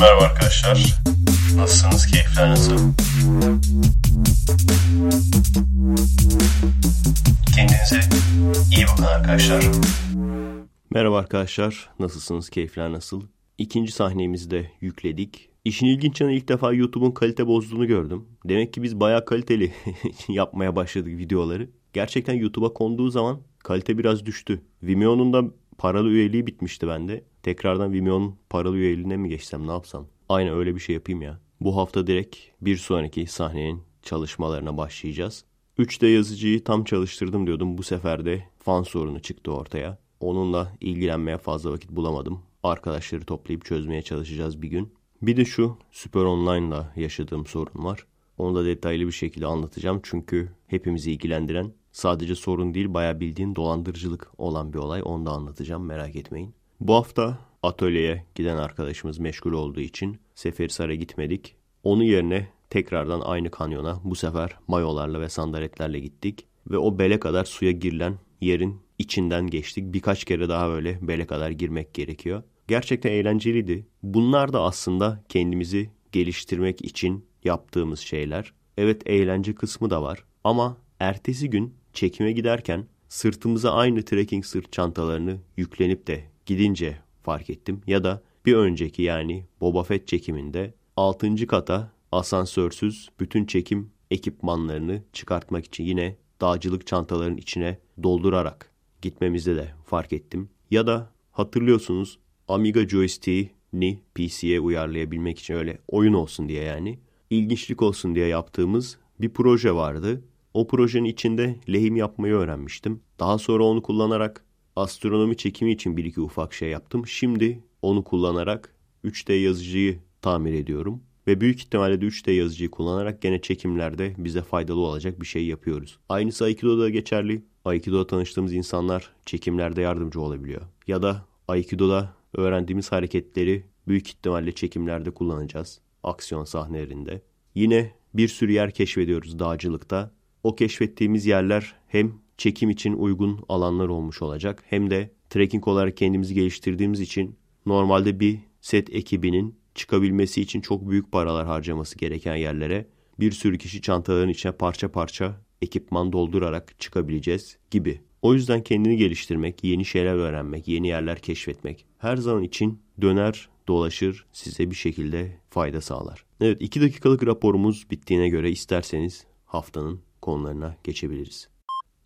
Merhaba arkadaşlar. Nasılsınız? Keyifler nasıl? Kendinize iyi bakın arkadaşlar. Merhaba arkadaşlar. Nasılsınız? Keyifler nasıl? İkinci sahnemizi de yükledik. İşin ilginç yanı ilk defa YouTube'un kalite bozduğunu gördüm. Demek ki biz bayağı kaliteli yapmaya başladık videoları. Gerçekten YouTube'a konduğu zaman kalite biraz düştü. Vimeo'nun da paralı üyeliği bitmişti bende. Tekrardan Vimeo'nun paralı üyeliğine mi geçsem ne yapsam? Aynen öyle bir şey yapayım ya. Bu hafta direkt bir sonraki sahnenin çalışmalarına başlayacağız. 3'te yazıcıyı tam çalıştırdım diyordum. Bu sefer de fan sorunu çıktı ortaya. Onunla ilgilenmeye fazla vakit bulamadım. Arkadaşları toplayıp çözmeye çalışacağız bir gün. Bir de şu Super Online'la yaşadığım sorun var. Onu da detaylı bir şekilde anlatacağım. Çünkü hepimizi ilgilendiren sadece sorun değil bayağı bildiğin dolandırıcılık olan bir olay. Onu da anlatacağım merak etmeyin. Bu hafta atölyeye giden arkadaşımız meşgul olduğu için Seferisar'a gitmedik. Onun yerine tekrardan aynı kanyona bu sefer mayolarla ve sandaletlerle gittik. Ve o bele kadar suya girilen yerin içinden geçtik. Birkaç kere daha böyle bele kadar girmek gerekiyor. Gerçekten eğlenceliydi. Bunlar da aslında kendimizi geliştirmek için yaptığımız şeyler. Evet eğlence kısmı da var ama ertesi gün çekime giderken sırtımıza aynı trekking sırt çantalarını yüklenip de gidince fark ettim. Ya da bir önceki yani Boba Fett çekiminde 6. kata asansörsüz bütün çekim ekipmanlarını çıkartmak için yine dağcılık çantaların içine doldurarak gitmemizde de fark ettim. Ya da hatırlıyorsunuz Amiga joystick'ini PC'ye uyarlayabilmek için öyle oyun olsun diye yani ilginçlik olsun diye yaptığımız bir proje vardı. O projenin içinde lehim yapmayı öğrenmiştim. Daha sonra onu kullanarak astronomi çekimi için bir iki ufak şey yaptım. Şimdi onu kullanarak 3D yazıcıyı tamir ediyorum. Ve büyük ihtimalle de 3D yazıcıyı kullanarak gene çekimlerde bize faydalı olacak bir şey yapıyoruz. Aynısı Aikido'da geçerli. Aikido'da tanıştığımız insanlar çekimlerde yardımcı olabiliyor. Ya da Aikido'da öğrendiğimiz hareketleri büyük ihtimalle çekimlerde kullanacağız. Aksiyon sahnelerinde. Yine bir sürü yer keşfediyoruz dağcılıkta. O keşfettiğimiz yerler hem çekim için uygun alanlar olmuş olacak. Hem de trekking olarak kendimizi geliştirdiğimiz için normalde bir set ekibinin çıkabilmesi için çok büyük paralar harcaması gereken yerlere bir sürü kişi çantaların içine parça parça ekipman doldurarak çıkabileceğiz gibi. O yüzden kendini geliştirmek, yeni şeyler öğrenmek, yeni yerler keşfetmek her zaman için döner dolaşır size bir şekilde fayda sağlar. Evet 2 dakikalık raporumuz bittiğine göre isterseniz haftanın konularına geçebiliriz.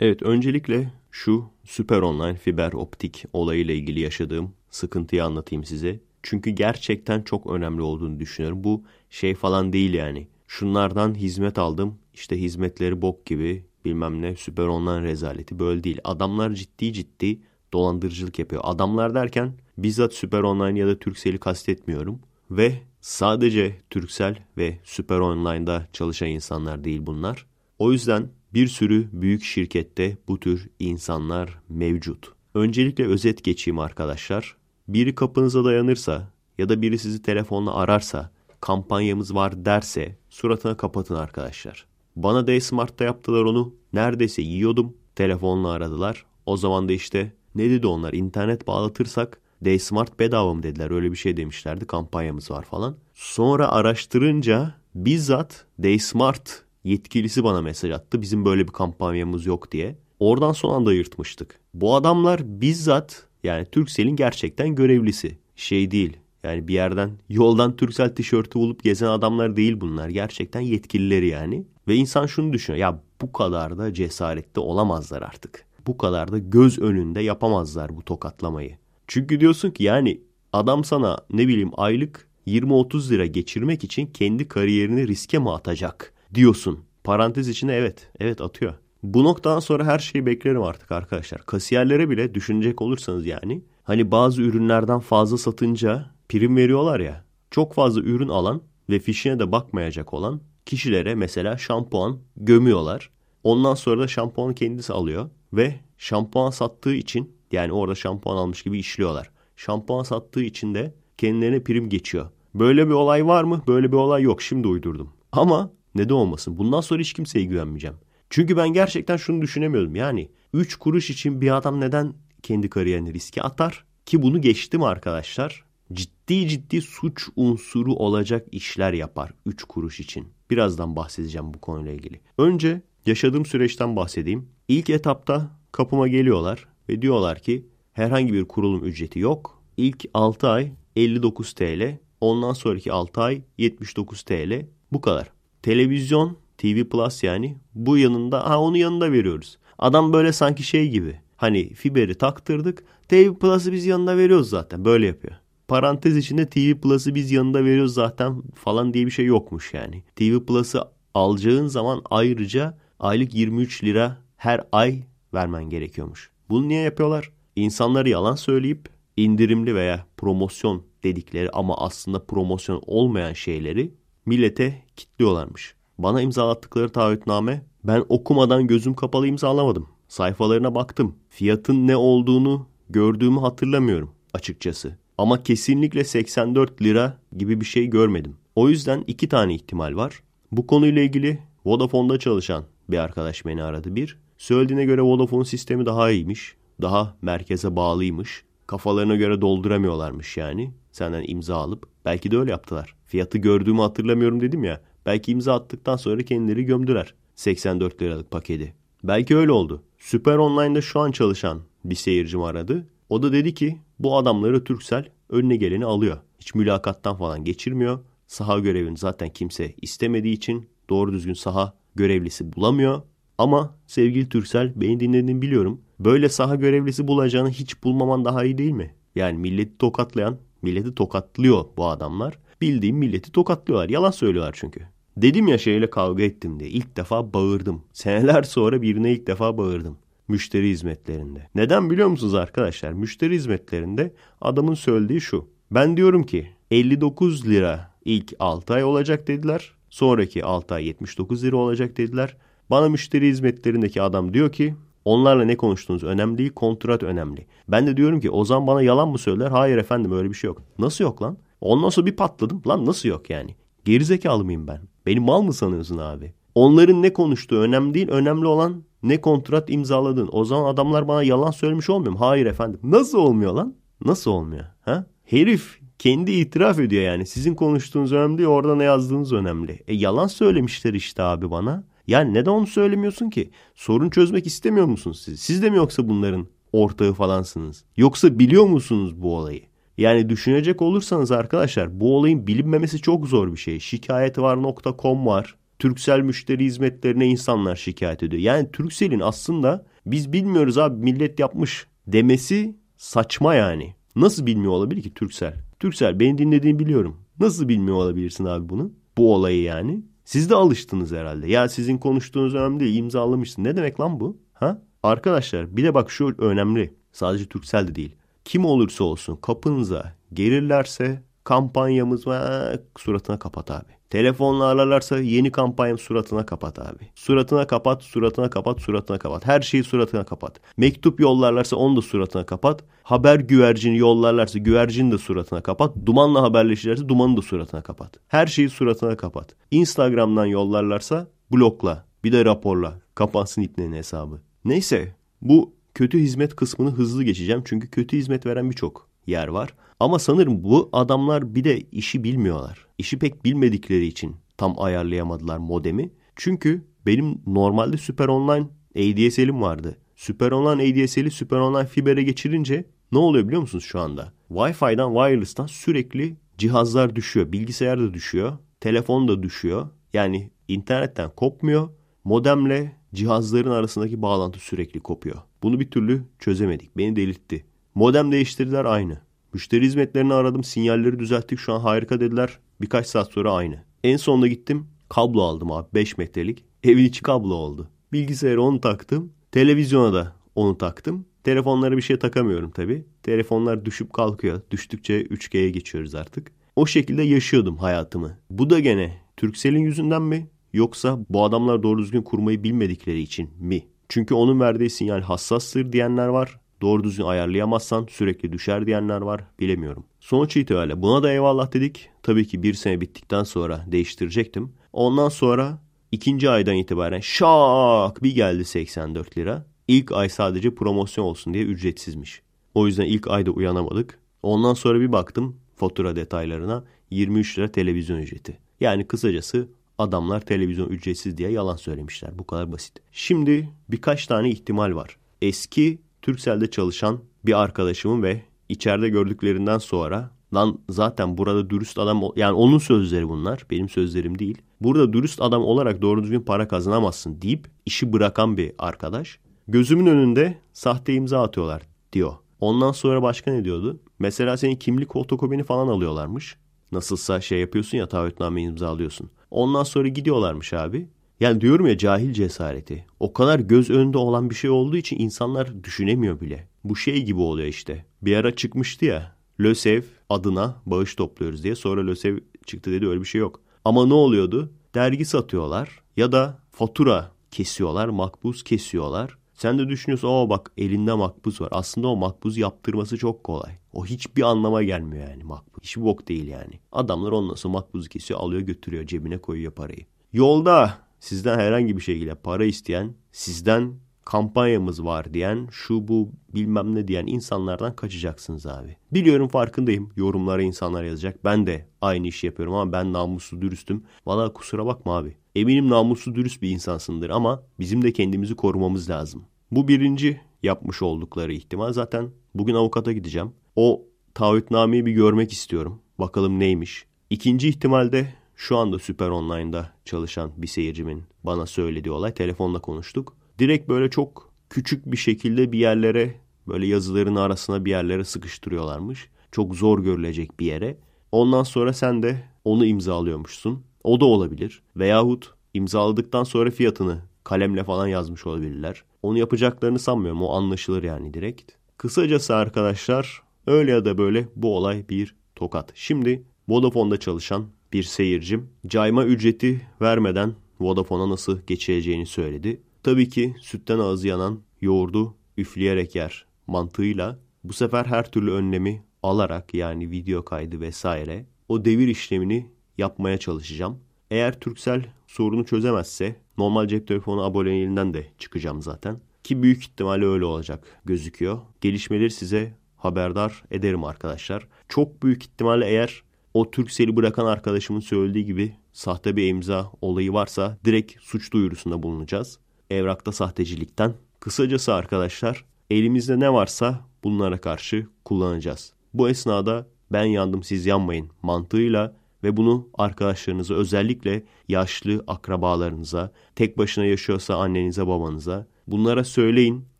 Evet öncelikle şu süper online fiber optik olayıyla ilgili yaşadığım sıkıntıyı anlatayım size. Çünkü gerçekten çok önemli olduğunu düşünüyorum. Bu şey falan değil yani. Şunlardan hizmet aldım. İşte hizmetleri bok gibi bilmem ne süper online rezaleti böyle değil. Adamlar ciddi ciddi dolandırıcılık yapıyor. Adamlar derken bizzat süper online ya da Türksel'i kastetmiyorum. Ve sadece Türksel ve süper online'da çalışan insanlar değil bunlar. O yüzden bir sürü büyük şirkette bu tür insanlar mevcut. Öncelikle özet geçeyim arkadaşlar. Biri kapınıza dayanırsa ya da biri sizi telefonla ararsa, kampanyamız var derse suratına kapatın arkadaşlar. Bana D-Smart'ta yaptılar onu. Neredeyse yiyordum. Telefonla aradılar. O zaman da işte ne dedi onlar internet bağlatırsak D-Smart bedava mı dediler öyle bir şey demişlerdi kampanyamız var falan. Sonra araştırınca bizzat D-Smart yetkilisi bana mesaj attı. Bizim böyle bir kampanyamız yok diye. Oradan son anda yırtmıştık. Bu adamlar bizzat yani Turkcell'in gerçekten görevlisi. Şey değil. Yani bir yerden yoldan Turkcell tişörtü bulup gezen adamlar değil bunlar. Gerçekten yetkilileri yani. Ve insan şunu düşünüyor. Ya bu kadar da cesaretli olamazlar artık. Bu kadar da göz önünde yapamazlar bu tokatlamayı. Çünkü diyorsun ki yani adam sana ne bileyim aylık 20-30 lira geçirmek için kendi kariyerini riske mi atacak? diyorsun. Parantez içinde evet. Evet atıyor. Bu noktadan sonra her şeyi beklerim artık arkadaşlar. Kasiyerlere bile düşünecek olursanız yani hani bazı ürünlerden fazla satınca prim veriyorlar ya. Çok fazla ürün alan ve fişine de bakmayacak olan kişilere mesela şampuan gömüyorlar. Ondan sonra da şampuanı kendisi alıyor ve şampuan sattığı için yani orada şampuan almış gibi işliyorlar. Şampuan sattığı için de kendilerine prim geçiyor. Böyle bir olay var mı? Böyle bir olay yok. Şimdi uydurdum. Ama ne de olmasın. Bundan sonra hiç kimseye güvenmeyeceğim. Çünkü ben gerçekten şunu düşünemiyorum. Yani 3 kuruş için bir adam neden kendi kariyerini riske atar? Ki bunu geçtim arkadaşlar. Ciddi ciddi suç unsuru olacak işler yapar 3 kuruş için. Birazdan bahsedeceğim bu konuyla ilgili. Önce yaşadığım süreçten bahsedeyim. İlk etapta kapıma geliyorlar ve diyorlar ki herhangi bir kurulum ücreti yok. İlk 6 ay 59 TL, ondan sonraki 6 ay 79 TL bu kadar. Televizyon, TV Plus yani bu yanında ha onu yanında veriyoruz. Adam böyle sanki şey gibi. Hani fiberi taktırdık. TV Plus'ı biz yanında veriyoruz zaten. Böyle yapıyor. Parantez içinde TV Plus'ı biz yanında veriyoruz zaten falan diye bir şey yokmuş yani. TV Plus'ı alacağın zaman ayrıca aylık 23 lira her ay vermen gerekiyormuş. Bunu niye yapıyorlar? İnsanları yalan söyleyip indirimli veya promosyon dedikleri ama aslında promosyon olmayan şeyleri millete kitliyorlarmış. Bana imzalattıkları taahhütname ben okumadan gözüm kapalı imzalamadım. Sayfalarına baktım. Fiyatın ne olduğunu gördüğümü hatırlamıyorum açıkçası. Ama kesinlikle 84 lira gibi bir şey görmedim. O yüzden iki tane ihtimal var. Bu konuyla ilgili Vodafone'da çalışan bir arkadaş beni aradı bir. Söylediğine göre Vodafone sistemi daha iyiymiş. Daha merkeze bağlıymış. Kafalarına göre dolduramıyorlarmış yani. Senden imza alıp. Belki de öyle yaptılar. Fiyatı gördüğümü hatırlamıyorum dedim ya. Belki imza attıktan sonra kendileri gömdüler. 84 liralık paketi. Belki öyle oldu. Süper Online'da şu an çalışan bir seyircim aradı. O da dedi ki bu adamları Türksel önüne geleni alıyor. Hiç mülakattan falan geçirmiyor. Saha görevini zaten kimse istemediği için doğru düzgün saha görevlisi bulamıyor. Ama sevgili Türksel beni dinlediğini biliyorum. Böyle saha görevlisi bulacağını hiç bulmaman daha iyi değil mi? Yani milleti tokatlayan Milleti tokatlıyor bu adamlar. Bildiğim milleti tokatlıyorlar. Yalan söylüyorlar çünkü. Dedim ya şeyle kavga ettim diye. İlk defa bağırdım. Seneler sonra birine ilk defa bağırdım. Müşteri hizmetlerinde. Neden biliyor musunuz arkadaşlar? Müşteri hizmetlerinde adamın söylediği şu. Ben diyorum ki 59 lira ilk 6 ay olacak dediler. Sonraki 6 ay 79 lira olacak dediler. Bana müşteri hizmetlerindeki adam diyor ki Onlarla ne konuştuğunuz önemli değil, kontrat önemli. Ben de diyorum ki Ozan bana yalan mı söyler? Hayır efendim öyle bir şey yok. Nasıl yok lan? Ondan sonra bir patladım. Lan nasıl yok yani? Gerizekalı mıyım ben? Beni mal mı sanıyorsun abi? Onların ne konuştuğu önemli değil. Önemli olan ne kontrat imzaladın. O zaman adamlar bana yalan söylemiş olmuyor mu? Hayır efendim. Nasıl olmuyor lan? Nasıl olmuyor? Ha? Herif kendi itiraf ediyor yani. Sizin konuştuğunuz önemli değil. Orada ne yazdığınız önemli. E yalan söylemişler işte abi bana. Ya neden onu söylemiyorsun ki? Sorun çözmek istemiyor musunuz siz? Siz de mi yoksa bunların ortağı falansınız? Yoksa biliyor musunuz bu olayı? Yani düşünecek olursanız arkadaşlar bu olayın bilinmemesi çok zor bir şey. Şikayet var nokta.com var. Türksel müşteri hizmetlerine insanlar şikayet ediyor. Yani Türksel'in aslında biz bilmiyoruz abi millet yapmış demesi saçma yani. Nasıl bilmiyor olabilir ki Türksel? Türksel beni dinlediğini biliyorum. Nasıl bilmiyor olabilirsin abi bunu? Bu olayı yani. Siz de alıştınız herhalde. Ya sizin konuştuğunuz önemli değil. İmzalamışsın. Ne demek lan bu? Ha? Arkadaşlar bir de bak şu önemli. Sadece Türksel de değil. Kim olursa olsun kapınıza gelirlerse kampanyamız var. Suratına kapat abi. Telefonla ararlarsa yeni kampanyam suratına kapat abi. Suratına kapat, suratına kapat, suratına kapat. Her şeyi suratına kapat. Mektup yollarlarsa onu da suratına kapat. Haber güvercini yollarlarsa güvercini de suratına kapat. Dumanla haberleşirlerse dumanı da suratına kapat. Her şeyi suratına kapat. Instagram'dan yollarlarsa blokla. Bir de raporla. Kapansın ipnenin hesabı. Neyse bu kötü hizmet kısmını hızlı geçeceğim. Çünkü kötü hizmet veren birçok yer var. Ama sanırım bu adamlar bir de işi bilmiyorlar. İşi pek bilmedikleri için tam ayarlayamadılar modemi. Çünkü benim normalde Super Online ADSL'im vardı. Super Online ADSL'i Super Online Fiber'e geçirince ne oluyor biliyor musunuz şu anda? Wi-Fi'den, wireless'tan sürekli cihazlar düşüyor. Bilgisayar da düşüyor. Telefon da düşüyor. Yani internetten kopmuyor. Modemle cihazların arasındaki bağlantı sürekli kopuyor. Bunu bir türlü çözemedik. Beni delirtti. Modem değiştirdiler aynı. Müşteri hizmetlerini aradım sinyalleri düzelttik şu an harika dediler. Birkaç saat sonra aynı. En sonunda gittim kablo aldım abi 5 metrelik. Evin içi kablo oldu. Bilgisayara onu taktım. Televizyona da onu taktım. Telefonlara bir şey takamıyorum tabi. Telefonlar düşüp kalkıyor. Düştükçe 3G'ye geçiyoruz artık. O şekilde yaşıyordum hayatımı. Bu da gene Türksel'in yüzünden mi? Yoksa bu adamlar doğru düzgün kurmayı bilmedikleri için mi? Çünkü onun verdiği sinyal hassastır diyenler var doğru düzgün ayarlayamazsan sürekli düşer diyenler var. Bilemiyorum. Sonuç itibariyle buna da eyvallah dedik. Tabii ki bir sene bittikten sonra değiştirecektim. Ondan sonra ikinci aydan itibaren şak bir geldi 84 lira. İlk ay sadece promosyon olsun diye ücretsizmiş. O yüzden ilk ayda uyanamadık. Ondan sonra bir baktım fatura detaylarına 23 lira televizyon ücreti. Yani kısacası adamlar televizyon ücretsiz diye yalan söylemişler. Bu kadar basit. Şimdi birkaç tane ihtimal var. Eski Türksel'de çalışan bir arkadaşımın ve içeride gördüklerinden sonra lan zaten burada dürüst adam yani onun sözleri bunlar benim sözlerim değil. Burada dürüst adam olarak doğru düzgün para kazanamazsın deyip işi bırakan bir arkadaş. Gözümün önünde sahte imza atıyorlar diyor. Ondan sonra başka ne diyordu? Mesela senin kimlik fotokopini falan alıyorlarmış. Nasılsa şey yapıyorsun ya taahhütname imzalıyorsun. Ondan sonra gidiyorlarmış abi. Yani diyorum ya cahil cesareti. O kadar göz önünde olan bir şey olduğu için insanlar düşünemiyor bile. Bu şey gibi oluyor işte. Bir ara çıkmıştı ya. LÖSEV adına bağış topluyoruz diye. Sonra LÖSEV çıktı dedi öyle bir şey yok. Ama ne oluyordu? Dergi satıyorlar ya da fatura kesiyorlar, makbuz kesiyorlar. Sen de düşünüyorsun o bak elinde makbuz var. Aslında o makbuz yaptırması çok kolay. O hiçbir anlama gelmiyor yani makbuz. Hiçbir bok değil yani. Adamlar ondan sonra makbuzu kesiyor alıyor götürüyor cebine koyuyor parayı. Yolda sizden herhangi bir şekilde para isteyen, sizden kampanyamız var diyen, şu bu bilmem ne diyen insanlardan kaçacaksınız abi. Biliyorum farkındayım. Yorumlara insanlar yazacak. Ben de aynı işi yapıyorum ama ben namuslu dürüstüm. Valla kusura bakma abi. Eminim namuslu dürüst bir insansındır ama bizim de kendimizi korumamız lazım. Bu birinci yapmış oldukları ihtimal. Zaten bugün avukata gideceğim. O taahhütnameyi bir görmek istiyorum. Bakalım neymiş. İkinci ihtimalde şu anda Süper Online'da çalışan bir seyircimin bana söylediği olay. Telefonla konuştuk. Direkt böyle çok küçük bir şekilde bir yerlere böyle yazıların arasına bir yerlere sıkıştırıyorlarmış. Çok zor görülecek bir yere. Ondan sonra sen de onu imzalıyormuşsun. O da olabilir. Veyahut imzaladıktan sonra fiyatını kalemle falan yazmış olabilirler. Onu yapacaklarını sanmıyorum. O anlaşılır yani direkt. Kısacası arkadaşlar öyle ya da böyle bu olay bir tokat. Şimdi Vodafone'da çalışan bir seyircim cayma ücreti vermeden Vodafone'a nasıl geçeceğini söyledi. Tabii ki sütten ağzı yanan yoğurdu üfleyerek yer mantığıyla bu sefer her türlü önlemi alarak yani video kaydı vesaire o devir işlemini yapmaya çalışacağım. Eğer Türksel sorunu çözemezse normal cep telefonu aboneliğinden de çıkacağım zaten. Ki büyük ihtimalle öyle olacak gözüküyor. Gelişmeleri size haberdar ederim arkadaşlar. Çok büyük ihtimalle eğer o Türksel'i bırakan arkadaşımın söylediği gibi sahte bir imza olayı varsa direkt suç duyurusunda bulunacağız. Evrakta sahtecilikten. Kısacası arkadaşlar elimizde ne varsa bunlara karşı kullanacağız. Bu esnada ben yandım siz yanmayın mantığıyla ve bunu arkadaşlarınıza özellikle yaşlı akrabalarınıza, tek başına yaşıyorsa annenize babanıza bunlara söyleyin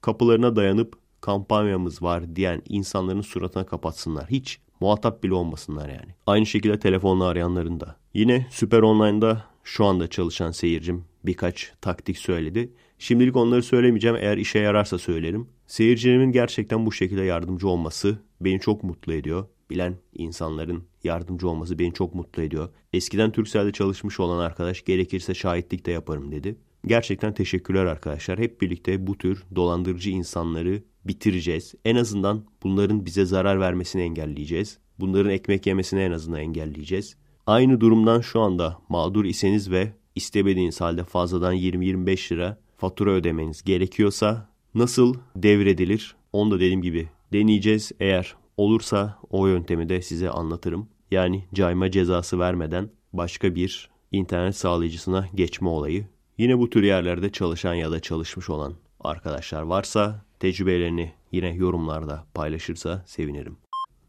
kapılarına dayanıp kampanyamız var diyen insanların suratına kapatsınlar. Hiç Muhatap bile olmasınlar yani. Aynı şekilde telefonla arayanların da. Yine Süper Online'da şu anda çalışan seyircim birkaç taktik söyledi. Şimdilik onları söylemeyeceğim. Eğer işe yararsa söylerim. Seyircilerimin gerçekten bu şekilde yardımcı olması beni çok mutlu ediyor. Bilen insanların yardımcı olması beni çok mutlu ediyor. Eskiden Türkcell'de çalışmış olan arkadaş gerekirse şahitlik de yaparım dedi. Gerçekten teşekkürler arkadaşlar. Hep birlikte bu tür dolandırıcı insanları bitireceğiz. En azından bunların bize zarar vermesini engelleyeceğiz. Bunların ekmek yemesini en azından engelleyeceğiz. Aynı durumdan şu anda mağdur iseniz ve istemediğiniz halde fazladan 20-25 lira fatura ödemeniz gerekiyorsa nasıl devredilir? Onu da dediğim gibi deneyeceğiz. Eğer olursa o yöntemi de size anlatırım. Yani cayma cezası vermeden başka bir internet sağlayıcısına geçme olayı. Yine bu tür yerlerde çalışan ya da çalışmış olan arkadaşlar varsa Tecrübelerini yine yorumlarda paylaşırsa sevinirim.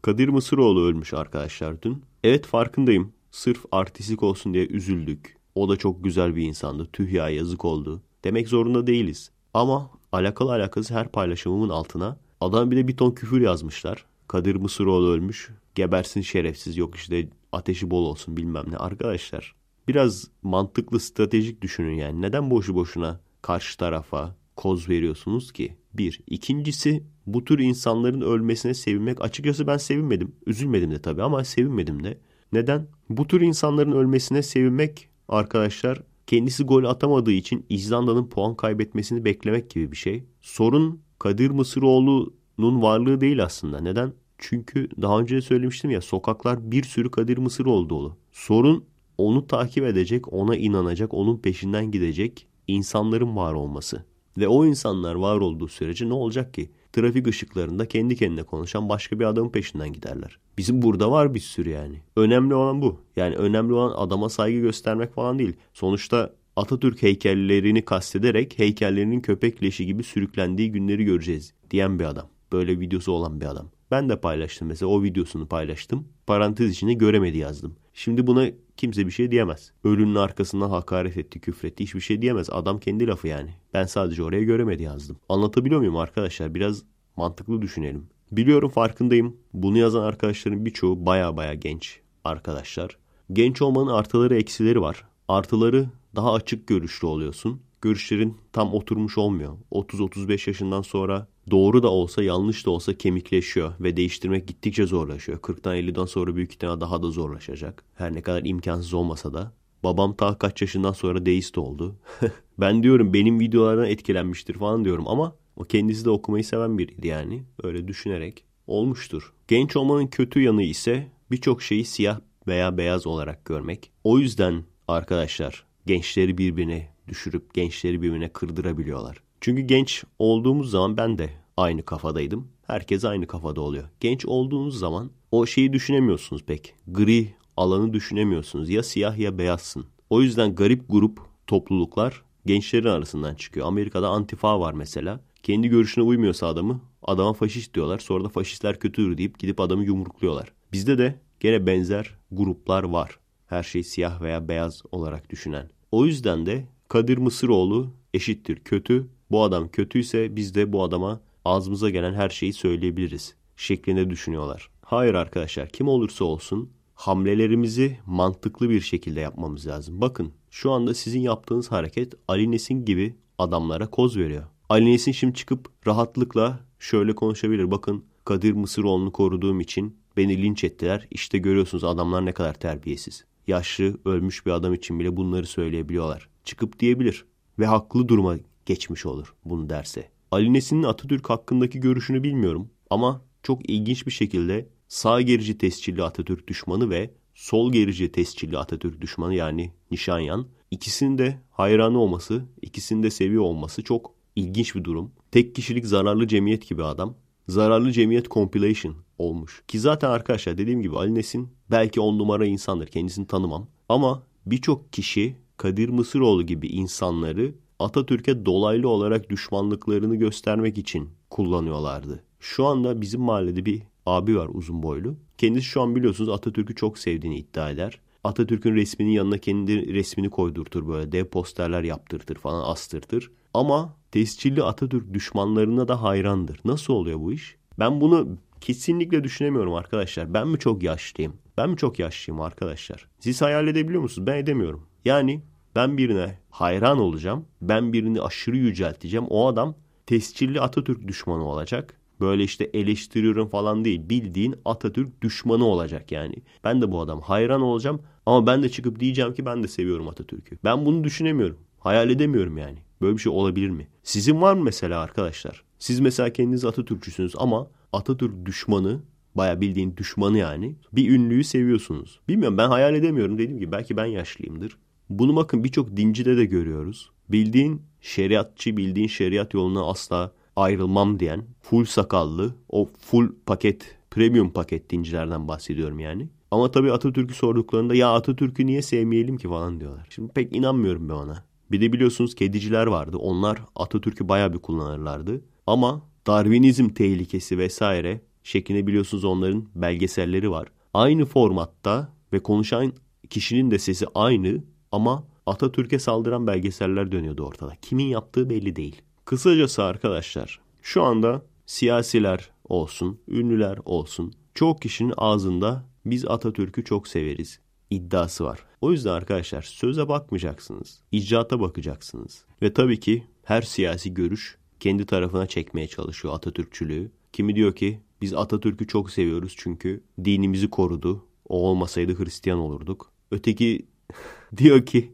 Kadir Mısıroğlu ölmüş arkadaşlar dün. Evet farkındayım. Sırf artistik olsun diye üzüldük. O da çok güzel bir insandı. Tüh ya yazık oldu. Demek zorunda değiliz. Ama alakalı alakası her paylaşımımın altına adam bir de bir ton küfür yazmışlar. Kadir Mısıroğlu ölmüş. Gebersin şerefsiz yok işte ateşi bol olsun bilmem ne. Arkadaşlar biraz mantıklı stratejik düşünün yani. Neden boşu boşuna karşı tarafa koz veriyorsunuz ki? Bir. İkincisi bu tür insanların ölmesine sevinmek. Açıkçası ben sevinmedim. Üzülmedim de tabii ama sevinmedim de. Neden? Bu tür insanların ölmesine sevinmek arkadaşlar kendisi gol atamadığı için İzlanda'nın puan kaybetmesini beklemek gibi bir şey. Sorun Kadir Mısıroğlu'nun varlığı değil aslında. Neden? Çünkü daha önce de söylemiştim ya sokaklar bir sürü Kadir Mısıroğlu dolu. Sorun onu takip edecek, ona inanacak, onun peşinden gidecek insanların var olması. Ve o insanlar var olduğu sürece ne olacak ki? Trafik ışıklarında kendi kendine konuşan başka bir adamın peşinden giderler. Bizim burada var bir sürü yani. Önemli olan bu. Yani önemli olan adama saygı göstermek falan değil. Sonuçta Atatürk heykellerini kastederek heykellerinin köpek leşi gibi sürüklendiği günleri göreceğiz diyen bir adam. Böyle videosu olan bir adam. Ben de paylaştım mesela o videosunu paylaştım. Parantez içinde göremedi yazdım. Şimdi buna kimse bir şey diyemez. Ölünün arkasından hakaret etti, küfretti hiçbir şey diyemez. Adam kendi lafı yani. Ben sadece oraya göremedi yazdım. Anlatabiliyor muyum arkadaşlar? Biraz mantıklı düşünelim. Biliyorum farkındayım. Bunu yazan arkadaşların birçoğu baya baya genç arkadaşlar. Genç olmanın artıları eksileri var. Artıları daha açık görüşlü oluyorsun. Görüşlerin tam oturmuş olmuyor. 30-35 yaşından sonra doğru da olsa yanlış da olsa kemikleşiyor ve değiştirmek gittikçe zorlaşıyor. 40'tan 50'den sonra büyük ihtimal daha da zorlaşacak. Her ne kadar imkansız olmasa da. Babam ta kaç yaşından sonra deist oldu. ben diyorum benim videolardan etkilenmiştir falan diyorum ama o kendisi de okumayı seven biriydi yani. Öyle düşünerek olmuştur. Genç olmanın kötü yanı ise birçok şeyi siyah veya beyaz olarak görmek. O yüzden arkadaşlar gençleri birbirine düşürüp gençleri birbirine kırdırabiliyorlar. Çünkü genç olduğumuz zaman ben de aynı kafadaydım. Herkes aynı kafada oluyor. Genç olduğunuz zaman o şeyi düşünemiyorsunuz pek. Gri alanı düşünemiyorsunuz. Ya siyah ya beyazsın. O yüzden garip grup topluluklar gençlerin arasından çıkıyor. Amerika'da antifa var mesela. Kendi görüşüne uymuyorsa adamı adama faşist diyorlar. Sonra da faşistler kötüdür deyip gidip adamı yumrukluyorlar. Bizde de gene benzer gruplar var. Her şey siyah veya beyaz olarak düşünen. O yüzden de Kadir Mısıroğlu eşittir kötü, bu adam kötüyse biz de bu adama ağzımıza gelen her şeyi söyleyebiliriz şeklinde düşünüyorlar. Hayır arkadaşlar kim olursa olsun hamlelerimizi mantıklı bir şekilde yapmamız lazım. Bakın şu anda sizin yaptığınız hareket Ali Nesin gibi adamlara koz veriyor. Ali Nesin şimdi çıkıp rahatlıkla şöyle konuşabilir. Bakın Kadir Mısıroğlu'nu koruduğum için beni linç ettiler. İşte görüyorsunuz adamlar ne kadar terbiyesiz. Yaşlı ölmüş bir adam için bile bunları söyleyebiliyorlar. Çıkıp diyebilir ve haklı duruma geçmiş olur bunu derse. Ali Nesin'in Atatürk hakkındaki görüşünü bilmiyorum ama çok ilginç bir şekilde sağ gerici tescilli Atatürk düşmanı ve sol gerici tescilli Atatürk düşmanı yani Nişanyan ikisinin de hayranı olması, ikisini de seviyor olması çok ilginç bir durum. Tek kişilik zararlı cemiyet gibi adam. Zararlı cemiyet compilation olmuş. Ki zaten arkadaşlar dediğim gibi Ali Nesin belki on numara insandır. Kendisini tanımam. Ama birçok kişi Kadir Mısıroğlu gibi insanları Atatürk'e dolaylı olarak düşmanlıklarını göstermek için kullanıyorlardı. Şu anda bizim mahallede bir abi var uzun boylu. Kendisi şu an biliyorsunuz Atatürk'ü çok sevdiğini iddia eder. Atatürk'ün resminin yanına kendi resmini koydurtur böyle dev posterler yaptırtır falan astırtır. Ama tescilli Atatürk düşmanlarına da hayrandır. Nasıl oluyor bu iş? Ben bunu kesinlikle düşünemiyorum arkadaşlar. Ben mi çok yaşlıyım? Ben mi çok yaşlıyım arkadaşlar? Siz hayal edebiliyor musunuz? Ben edemiyorum. Yani ben birine hayran olacağım. Ben birini aşırı yücelteceğim. O adam tescilli Atatürk düşmanı olacak. Böyle işte eleştiriyorum falan değil. Bildiğin Atatürk düşmanı olacak yani. Ben de bu adam hayran olacağım. Ama ben de çıkıp diyeceğim ki ben de seviyorum Atatürk'ü. Ben bunu düşünemiyorum. Hayal edemiyorum yani. Böyle bir şey olabilir mi? Sizin var mı mesela arkadaşlar? Siz mesela kendiniz Atatürkçüsünüz ama Atatürk düşmanı Baya bildiğin düşmanı yani. Bir ünlüyü seviyorsunuz. Bilmiyorum ben hayal edemiyorum. Dedim ki belki ben yaşlıyımdır. Bunu bakın birçok dincide de görüyoruz. Bildiğin şeriatçı, bildiğin şeriat yoluna asla ayrılmam diyen full sakallı, o full paket, premium paket dincilerden bahsediyorum yani. Ama tabii Atatürk'ü sorduklarında ya Atatürk'ü niye sevmeyelim ki falan diyorlar. Şimdi pek inanmıyorum ben ona. Bir de biliyorsunuz kediciler vardı. Onlar Atatürk'ü baya bir kullanırlardı. Ama Darwinizm tehlikesi vesaire şeklinde biliyorsunuz onların belgeselleri var. Aynı formatta ve konuşan kişinin de sesi aynı ama Atatürk'e saldıran belgeseller dönüyordu ortada. Kimin yaptığı belli değil. Kısacası arkadaşlar şu anda siyasiler olsun, ünlüler olsun çoğu kişinin ağzında biz Atatürk'ü çok severiz iddiası var. O yüzden arkadaşlar söze bakmayacaksınız. icraata bakacaksınız. Ve tabii ki her siyasi görüş kendi tarafına çekmeye çalışıyor Atatürkçülüğü. Kimi diyor ki biz Atatürk'ü çok seviyoruz çünkü dinimizi korudu. O olmasaydı Hristiyan olurduk. Öteki Diyor ki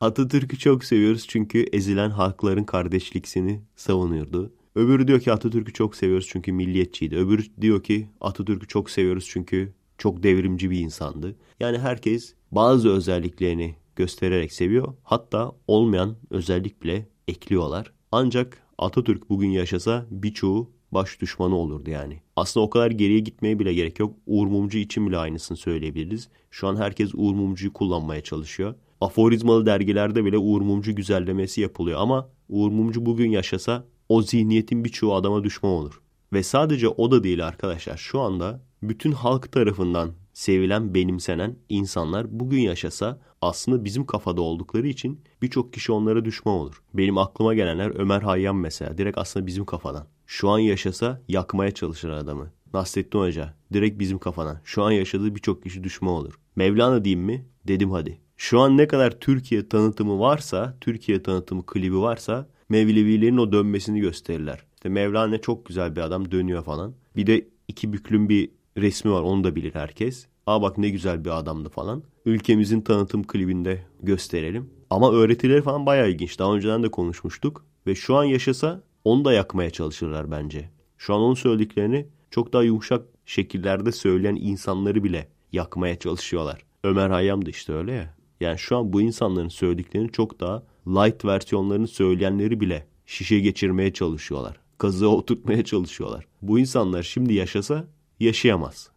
Atatürk'ü çok seviyoruz çünkü ezilen halkların kardeşliksini savunuyordu. Öbürü diyor ki Atatürk'ü çok seviyoruz çünkü milliyetçiydi. Öbürü diyor ki Atatürk'ü çok seviyoruz çünkü çok devrimci bir insandı. Yani herkes bazı özelliklerini göstererek seviyor. Hatta olmayan özellik bile ekliyorlar. Ancak Atatürk bugün yaşasa birçoğu baş düşmanı olurdu yani. Aslında o kadar geriye gitmeye bile gerek yok. Uğur Mumcu için bile aynısını söyleyebiliriz. Şu an herkes Uğur Mumcu'yu kullanmaya çalışıyor. Aforizmalı dergilerde bile Uğur Mumcu güzellemesi yapılıyor ama Uğur Mumcu bugün yaşasa o zihniyetin birçoğu adama düşman olur. Ve sadece o da değil arkadaşlar. Şu anda bütün halk tarafından sevilen, benimsenen insanlar bugün yaşasa aslında bizim kafada oldukları için birçok kişi onlara düşman olur. Benim aklıma gelenler Ömer Hayyan mesela direkt aslında bizim kafadan. Şu an yaşasa yakmaya çalışır adamı. Nasrettin Hoca direkt bizim kafana. Şu an yaşadığı birçok kişi düşman olur. Mevlana diyeyim mi? Dedim hadi. Şu an ne kadar Türkiye tanıtımı varsa, Türkiye tanıtımı klibi varsa Mevlevilerin o dönmesini gösterirler. İşte Mevlana çok güzel bir adam dönüyor falan. Bir de iki büklüm bir resmi var onu da bilir herkes. Aa bak ne güzel bir adamdı falan. Ülkemizin tanıtım klibinde gösterelim. Ama öğretileri falan bayağı ilginç. Daha önceden de konuşmuştuk. Ve şu an yaşasa onu da yakmaya çalışırlar bence. Şu an onun söylediklerini çok daha yumuşak şekillerde söyleyen insanları bile yakmaya çalışıyorlar. Ömer Hayyam da işte öyle ya. Yani şu an bu insanların söylediklerini çok daha light versiyonlarını söyleyenleri bile şişe geçirmeye çalışıyorlar. Kazığa oturtmaya çalışıyorlar. Bu insanlar şimdi yaşasa yaşayamaz.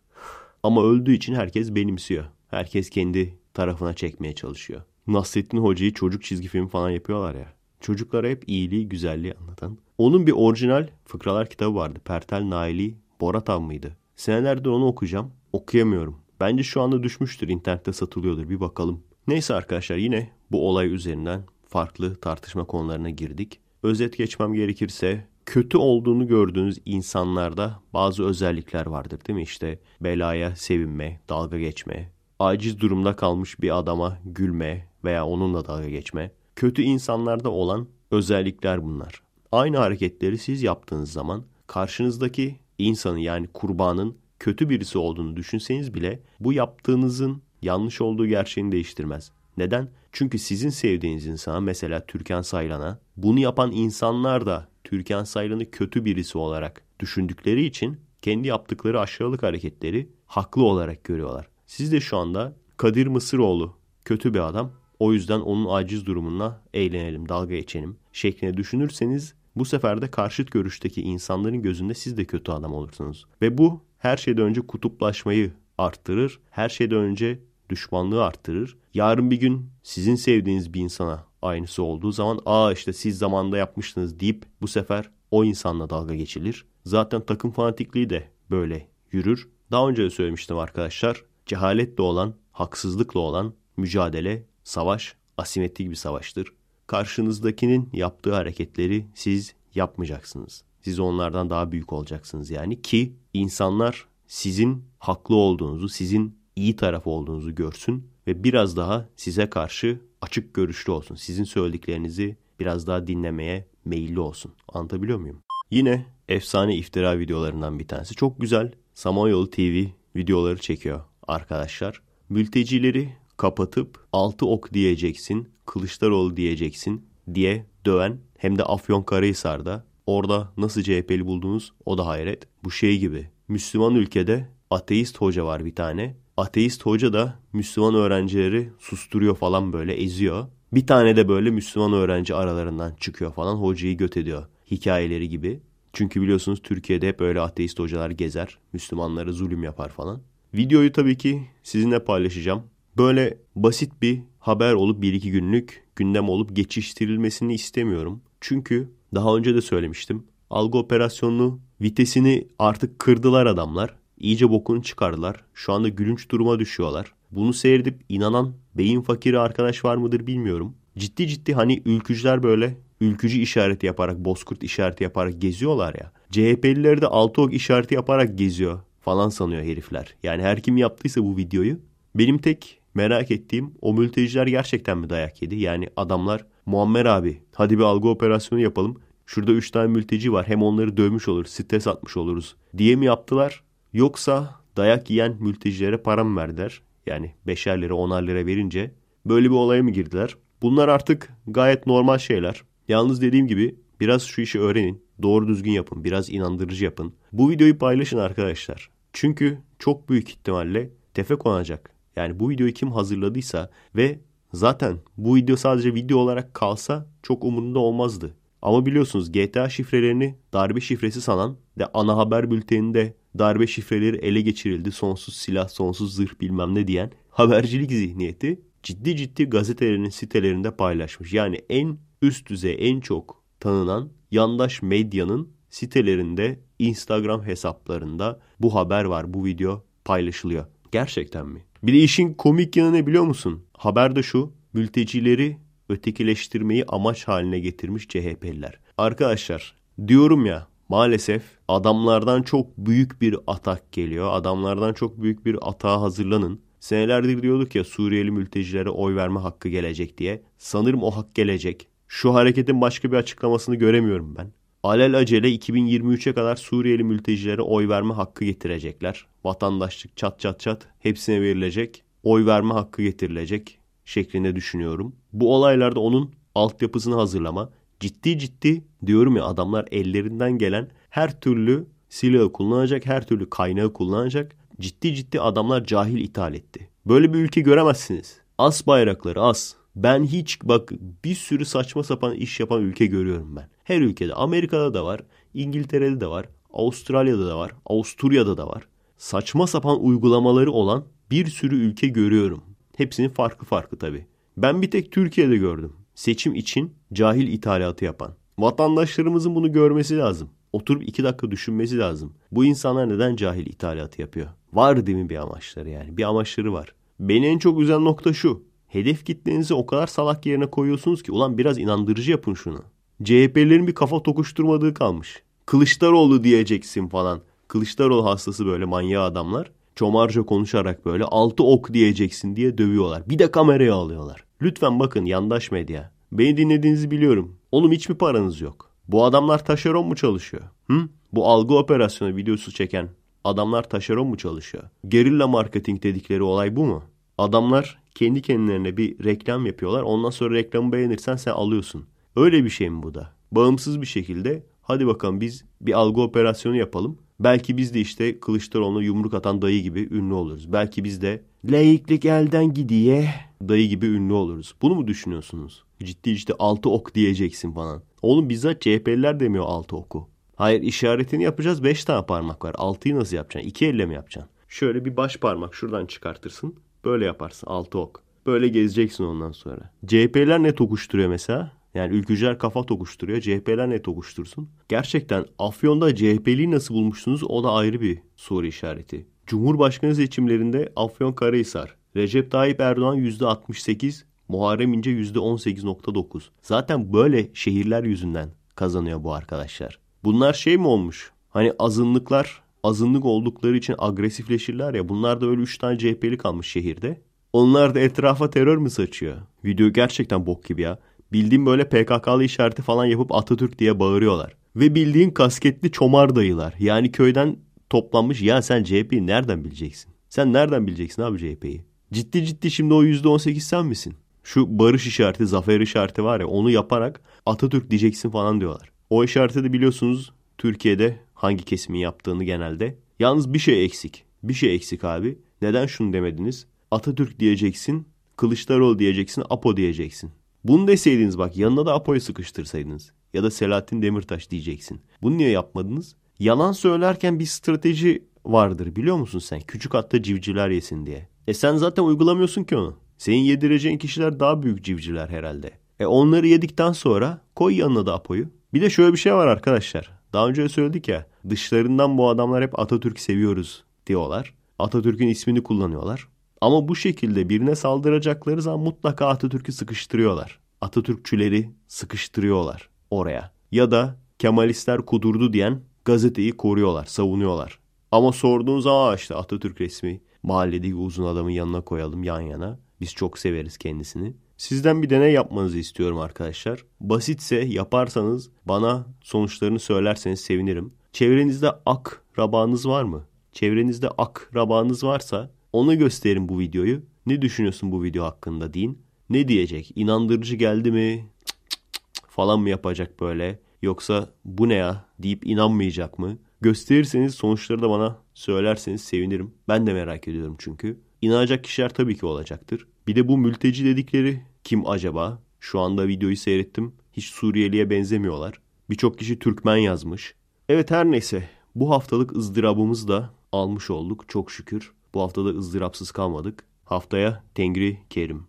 Ama öldüğü için herkes benimsiyor. Herkes kendi tarafına çekmeye çalışıyor. Nasrettin Hoca'yı çocuk çizgi filmi falan yapıyorlar ya. Çocuklara hep iyiliği, güzelliği anlatan onun bir orijinal fıkralar kitabı vardı. Pertel Naili Boratan mıydı? Senelerdir onu okuyacağım. Okuyamıyorum. Bence şu anda düşmüştür. internette satılıyordur. Bir bakalım. Neyse arkadaşlar yine bu olay üzerinden farklı tartışma konularına girdik. Özet geçmem gerekirse kötü olduğunu gördüğünüz insanlarda bazı özellikler vardır değil mi? İşte belaya sevinme, dalga geçme, aciz durumda kalmış bir adama gülme veya onunla dalga geçme. Kötü insanlarda olan özellikler bunlar. Aynı hareketleri siz yaptığınız zaman karşınızdaki insanı yani kurbanın kötü birisi olduğunu düşünseniz bile bu yaptığınızın yanlış olduğu gerçeğini değiştirmez. Neden? Çünkü sizin sevdiğiniz insana mesela Türkan Saylan'a bunu yapan insanlar da Türkan Saylan'ı kötü birisi olarak düşündükleri için kendi yaptıkları aşağılık hareketleri haklı olarak görüyorlar. Siz de şu anda Kadir Mısıroğlu kötü bir adam o yüzden onun aciz durumuna eğlenelim, dalga geçelim şeklinde düşünürseniz bu sefer de karşıt görüşteki insanların gözünde siz de kötü adam olursunuz. Ve bu her şeyden önce kutuplaşmayı arttırır. Her şeyden önce düşmanlığı arttırır. Yarın bir gün sizin sevdiğiniz bir insana aynısı olduğu zaman aa işte siz zamanda yapmıştınız deyip bu sefer o insanla dalga geçilir. Zaten takım fanatikliği de böyle yürür. Daha önce de söylemiştim arkadaşlar. Cehaletle olan, haksızlıkla olan mücadele Savaş asimetrik bir savaştır. Karşınızdakinin yaptığı hareketleri siz yapmayacaksınız. Siz onlardan daha büyük olacaksınız yani ki insanlar sizin haklı olduğunuzu, sizin iyi taraf olduğunuzu görsün ve biraz daha size karşı açık görüşlü olsun. Sizin söylediklerinizi biraz daha dinlemeye meyilli olsun. Anlatabiliyor muyum? Yine efsane iftira videolarından bir tanesi. Çok güzel Samanyolu TV videoları çekiyor arkadaşlar. Mültecileri kapatıp altı ok diyeceksin, Kılıçdaroğlu diyeceksin diye döven hem de Afyonkarahisar'da orada nasıl CHP'li buldunuz o da hayret. Bu şey gibi Müslüman ülkede ateist hoca var bir tane. Ateist hoca da Müslüman öğrencileri susturuyor falan böyle eziyor. Bir tane de böyle Müslüman öğrenci aralarından çıkıyor falan hocayı göt ediyor. Hikayeleri gibi. Çünkü biliyorsunuz Türkiye'de hep öyle ateist hocalar gezer. Müslümanlara zulüm yapar falan. Videoyu tabii ki sizinle paylaşacağım böyle basit bir haber olup bir iki günlük gündem olup geçiştirilmesini istemiyorum. Çünkü daha önce de söylemiştim. Algı operasyonunu vitesini artık kırdılar adamlar. İyice bokunu çıkardılar. Şu anda gülünç duruma düşüyorlar. Bunu seyredip inanan beyin fakiri arkadaş var mıdır bilmiyorum. Ciddi ciddi hani ülkücüler böyle ülkücü işareti yaparak, bozkurt işareti yaparak geziyorlar ya. CHP'lileri de altı ok işareti yaparak geziyor falan sanıyor herifler. Yani her kim yaptıysa bu videoyu. Benim tek merak ettiğim o mülteciler gerçekten mi dayak yedi? Yani adamlar Muammer abi hadi bir algı operasyonu yapalım. Şurada 3 tane mülteci var hem onları dövmüş oluruz, stres atmış oluruz diye mi yaptılar? Yoksa dayak yiyen mültecilere para mı verdiler? Yani beşer lira onar lira verince böyle bir olaya mı girdiler? Bunlar artık gayet normal şeyler. Yalnız dediğim gibi biraz şu işi öğrenin. Doğru düzgün yapın. Biraz inandırıcı yapın. Bu videoyu paylaşın arkadaşlar. Çünkü çok büyük ihtimalle tefe konacak. Yani bu videoyu kim hazırladıysa ve zaten bu video sadece video olarak kalsa çok umurunda olmazdı. Ama biliyorsunuz GTA şifrelerini darbe şifresi sanan ve ana haber bülteninde darbe şifreleri ele geçirildi sonsuz silah sonsuz zırh bilmem ne diyen habercilik zihniyeti ciddi ciddi gazetelerin sitelerinde paylaşmış. Yani en üst düzey en çok tanınan yandaş medyanın sitelerinde Instagram hesaplarında bu haber var bu video paylaşılıyor. Gerçekten mi? Bir de işin komik yanı ne biliyor musun? Haber de şu. Mültecileri ötekileştirmeyi amaç haline getirmiş CHP'liler. Arkadaşlar diyorum ya maalesef adamlardan çok büyük bir atak geliyor. Adamlardan çok büyük bir atağa hazırlanın. Senelerdir diyorduk ya Suriyeli mültecilere oy verme hakkı gelecek diye. Sanırım o hak gelecek. Şu hareketin başka bir açıklamasını göremiyorum ben. Alel acele 2023'e kadar Suriyeli mültecilere oy verme hakkı getirecekler. Vatandaşlık çat çat çat hepsine verilecek. Oy verme hakkı getirilecek şeklinde düşünüyorum. Bu olaylarda onun altyapısını hazırlama. Ciddi ciddi diyorum ya adamlar ellerinden gelen her türlü silahı kullanacak, her türlü kaynağı kullanacak. Ciddi ciddi adamlar cahil ithal etti. Böyle bir ülke göremezsiniz. As bayrakları as. Ben hiç bak bir sürü saçma sapan iş yapan ülke görüyorum ben. Her ülkede Amerika'da da var, İngiltere'de de var, Avustralya'da da var, Avusturya'da da var. Saçma sapan uygulamaları olan bir sürü ülke görüyorum. Hepsinin farklı farklı tabii. Ben bir tek Türkiye'de gördüm. Seçim için cahil ithalatı yapan. Vatandaşlarımızın bunu görmesi lazım. Oturup iki dakika düşünmesi lazım. Bu insanlar neden cahil ithalatı yapıyor? Var değil mi bir amaçları yani? Bir amaçları var. Beni en çok üzen nokta şu. Hedef kitlenizi o kadar salak yerine koyuyorsunuz ki ulan biraz inandırıcı yapın şunu. CHP'lerin bir kafa tokuşturmadığı kalmış. Kılıçdaroğlu diyeceksin falan. Kılıçdaroğlu hastası böyle manyağı adamlar. Çomarca konuşarak böyle altı ok diyeceksin diye dövüyorlar. Bir de kameraya alıyorlar. Lütfen bakın yandaş medya. Beni dinlediğinizi biliyorum. Oğlum hiç mi paranız yok? Bu adamlar taşeron mu çalışıyor? Hı? Bu algı operasyonu videosu çeken adamlar taşeron mu çalışıyor? Gerilla marketing dedikleri olay bu mu? Adamlar kendi kendilerine bir reklam yapıyorlar. Ondan sonra reklamı beğenirsen sen alıyorsun. Öyle bir şey mi bu da? Bağımsız bir şekilde hadi bakalım biz bir algı operasyonu yapalım. Belki biz de işte Kılıçdaroğlu'na yumruk atan dayı gibi ünlü oluruz. Belki biz de laiklik elden gidiye dayı gibi ünlü oluruz. Bunu mu düşünüyorsunuz? Ciddi işte altı ok diyeceksin falan. Oğlum bizzat CHP'liler demiyor altı oku. Hayır işaretini yapacağız beş tane parmak var. Altıyı nasıl yapacaksın? İki elle mi yapacaksın? Şöyle bir baş parmak şuradan çıkartırsın. Böyle yaparsın altı ok. Böyle gezeceksin ondan sonra. CHP'ler ne tokuşturuyor mesela? Yani ülkücüler kafa tokuşturuyor. CHP'ler ne tokuştursun? Gerçekten Afyon'da CHP'liyi nasıl bulmuşsunuz o da ayrı bir soru işareti. Cumhurbaşkanı seçimlerinde Afyon Karahisar, Recep Tayyip Erdoğan %68, Muharrem İnce %18.9. Zaten böyle şehirler yüzünden kazanıyor bu arkadaşlar. Bunlar şey mi olmuş? Hani azınlıklar azınlık oldukları için agresifleşirler ya. Bunlar da öyle 3 tane CHP'li kalmış şehirde. Onlar da etrafa terör mü saçıyor? Video gerçekten bok gibi ya. Bildiğim böyle PKK'lı işareti falan yapıp Atatürk diye bağırıyorlar. Ve bildiğin kasketli çomar dayılar. Yani köyden toplanmış ya sen CHP'yi nereden bileceksin? Sen nereden bileceksin abi CHP'yi? Ciddi ciddi şimdi o %18 sen misin? Şu barış işareti, zafer işareti var ya onu yaparak Atatürk diyeceksin falan diyorlar. O işareti de biliyorsunuz Türkiye'de hangi kesimin yaptığını genelde. Yalnız bir şey eksik. Bir şey eksik abi. Neden şunu demediniz? Atatürk diyeceksin, Kılıçdaroğlu diyeceksin, Apo diyeceksin. Bunu deseydiniz bak yanına da Apo'yu sıkıştırsaydınız. Ya da Selahattin Demirtaş diyeceksin. Bunu niye yapmadınız? Yalan söylerken bir strateji vardır biliyor musun sen? Küçük hatta civciler yesin diye. E sen zaten uygulamıyorsun ki onu. Senin yedireceğin kişiler daha büyük civciler herhalde. E onları yedikten sonra koy yanına da Apo'yu. Bir de şöyle bir şey var arkadaşlar. Daha önce söyledik ya dışlarından bu adamlar hep Atatürk seviyoruz diyorlar. Atatürk'ün ismini kullanıyorlar. Ama bu şekilde birine saldıracakları zaman mutlaka Atatürk'ü sıkıştırıyorlar. Atatürkçüleri sıkıştırıyorlar oraya. Ya da Kemalistler kudurdu diyen gazeteyi koruyorlar, savunuyorlar. Ama sorduğun zaman işte Atatürk resmi mahalledeki uzun adamın yanına koyalım yan yana. Biz çok severiz kendisini. Sizden bir deney yapmanızı istiyorum arkadaşlar. Basitse yaparsanız bana sonuçlarını söylerseniz sevinirim. Çevrenizde akrabanız var mı? Çevrenizde akrabanız varsa ona gösterin bu videoyu. Ne düşünüyorsun bu video hakkında deyin. Ne diyecek? İnandırıcı geldi mi? Cık cık cık falan mı yapacak böyle? Yoksa bu ne ya deyip inanmayacak mı? Gösterirseniz sonuçları da bana söylerseniz sevinirim. Ben de merak ediyorum çünkü. İnanacak kişiler tabii ki olacaktır. Bir de bu mülteci dedikleri kim acaba? Şu anda videoyu seyrettim. Hiç Suriyeli'ye benzemiyorlar. Birçok kişi Türkmen yazmış. Evet her neyse bu haftalık ızdırabımızı da almış olduk çok şükür. Bu haftada ızdırapsız kalmadık. Haftaya Tengri Kerim.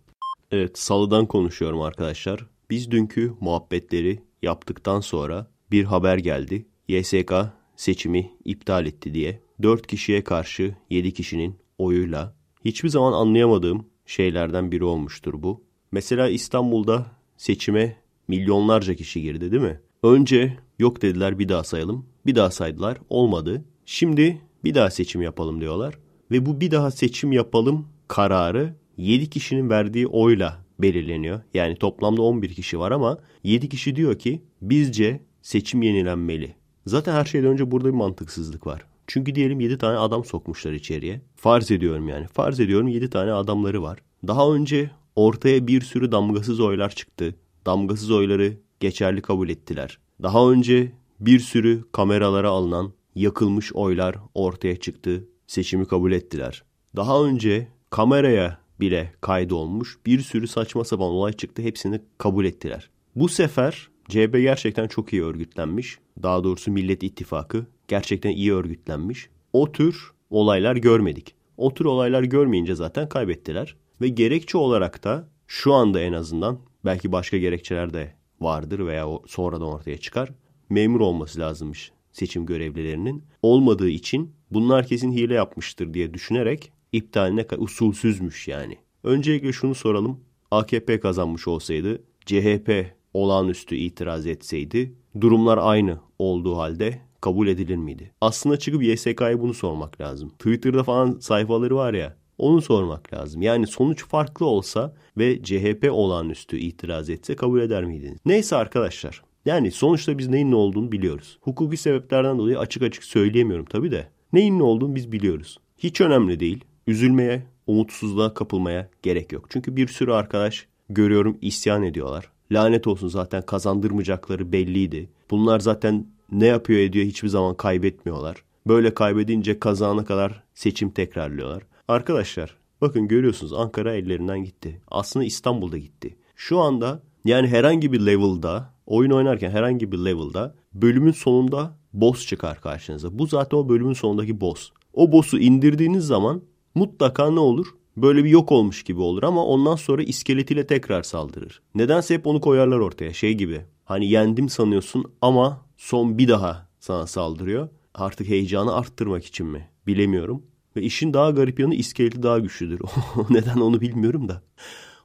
Evet salıdan konuşuyorum arkadaşlar. Biz dünkü muhabbetleri yaptıktan sonra bir haber geldi. YSK seçimi iptal etti diye. 4 kişiye karşı 7 kişinin oyuyla. Hiçbir zaman anlayamadığım şeylerden biri olmuştur bu. Mesela İstanbul'da seçime milyonlarca kişi girdi değil mi? Önce yok dediler bir daha sayalım. Bir daha saydılar olmadı. Şimdi bir daha seçim yapalım diyorlar ve bu bir daha seçim yapalım kararı 7 kişinin verdiği oyla belirleniyor. Yani toplamda 11 kişi var ama 7 kişi diyor ki bizce seçim yenilenmeli. Zaten her şeyden önce burada bir mantıksızlık var. Çünkü diyelim 7 tane adam sokmuşlar içeriye. Farz ediyorum yani. Farz ediyorum 7 tane adamları var. Daha önce ortaya bir sürü damgasız oylar çıktı. Damgasız oyları geçerli kabul ettiler. Daha önce bir sürü kameralara alınan yakılmış oylar ortaya çıktı seçimi kabul ettiler. Daha önce kameraya bile kaydolmuş bir sürü saçma sapan olay çıktı. Hepsini kabul ettiler. Bu sefer CHP gerçekten çok iyi örgütlenmiş. Daha doğrusu Millet İttifakı gerçekten iyi örgütlenmiş. O tür olaylar görmedik. O tür olaylar görmeyince zaten kaybettiler. Ve gerekçe olarak da şu anda en azından belki başka gerekçeler de vardır veya sonradan ortaya çıkar. Memur olması lazımmış seçim görevlilerinin. Olmadığı için bunlar kesin hile yapmıştır diye düşünerek iptaline usulsüzmüş yani. Öncelikle şunu soralım. AKP kazanmış olsaydı CHP olağanüstü itiraz etseydi durumlar aynı olduğu halde kabul edilir miydi? Aslında çıkıp YSK'ya bunu sormak lazım. Twitter'da falan sayfaları var ya onu sormak lazım. Yani sonuç farklı olsa ve CHP olağanüstü itiraz etse kabul eder miydiniz? Neyse arkadaşlar. Yani sonuçta biz neyin ne olduğunu biliyoruz. Hukuki sebeplerden dolayı açık açık söyleyemiyorum tabii de. Neyin ne olduğunu biz biliyoruz. Hiç önemli değil. Üzülmeye, umutsuzluğa kapılmaya gerek yok. Çünkü bir sürü arkadaş görüyorum isyan ediyorlar. Lanet olsun zaten kazandırmayacakları belliydi. Bunlar zaten ne yapıyor ediyor hiçbir zaman kaybetmiyorlar. Böyle kaybedince kazana kadar seçim tekrarlıyorlar. Arkadaşlar bakın görüyorsunuz Ankara ellerinden gitti. Aslında İstanbul'da gitti. Şu anda yani herhangi bir level'da oyun oynarken herhangi bir level'da bölümün sonunda boss çıkar karşınıza. Bu zaten o bölümün sonundaki boss. O boss'u indirdiğiniz zaman mutlaka ne olur? Böyle bir yok olmuş gibi olur ama ondan sonra iskeletiyle tekrar saldırır. Nedense hep onu koyarlar ortaya şey gibi. Hani yendim sanıyorsun ama son bir daha sana saldırıyor. Artık heyecanı arttırmak için mi? Bilemiyorum. Ve işin daha garip yanı iskeleti daha güçlüdür. Neden onu bilmiyorum da.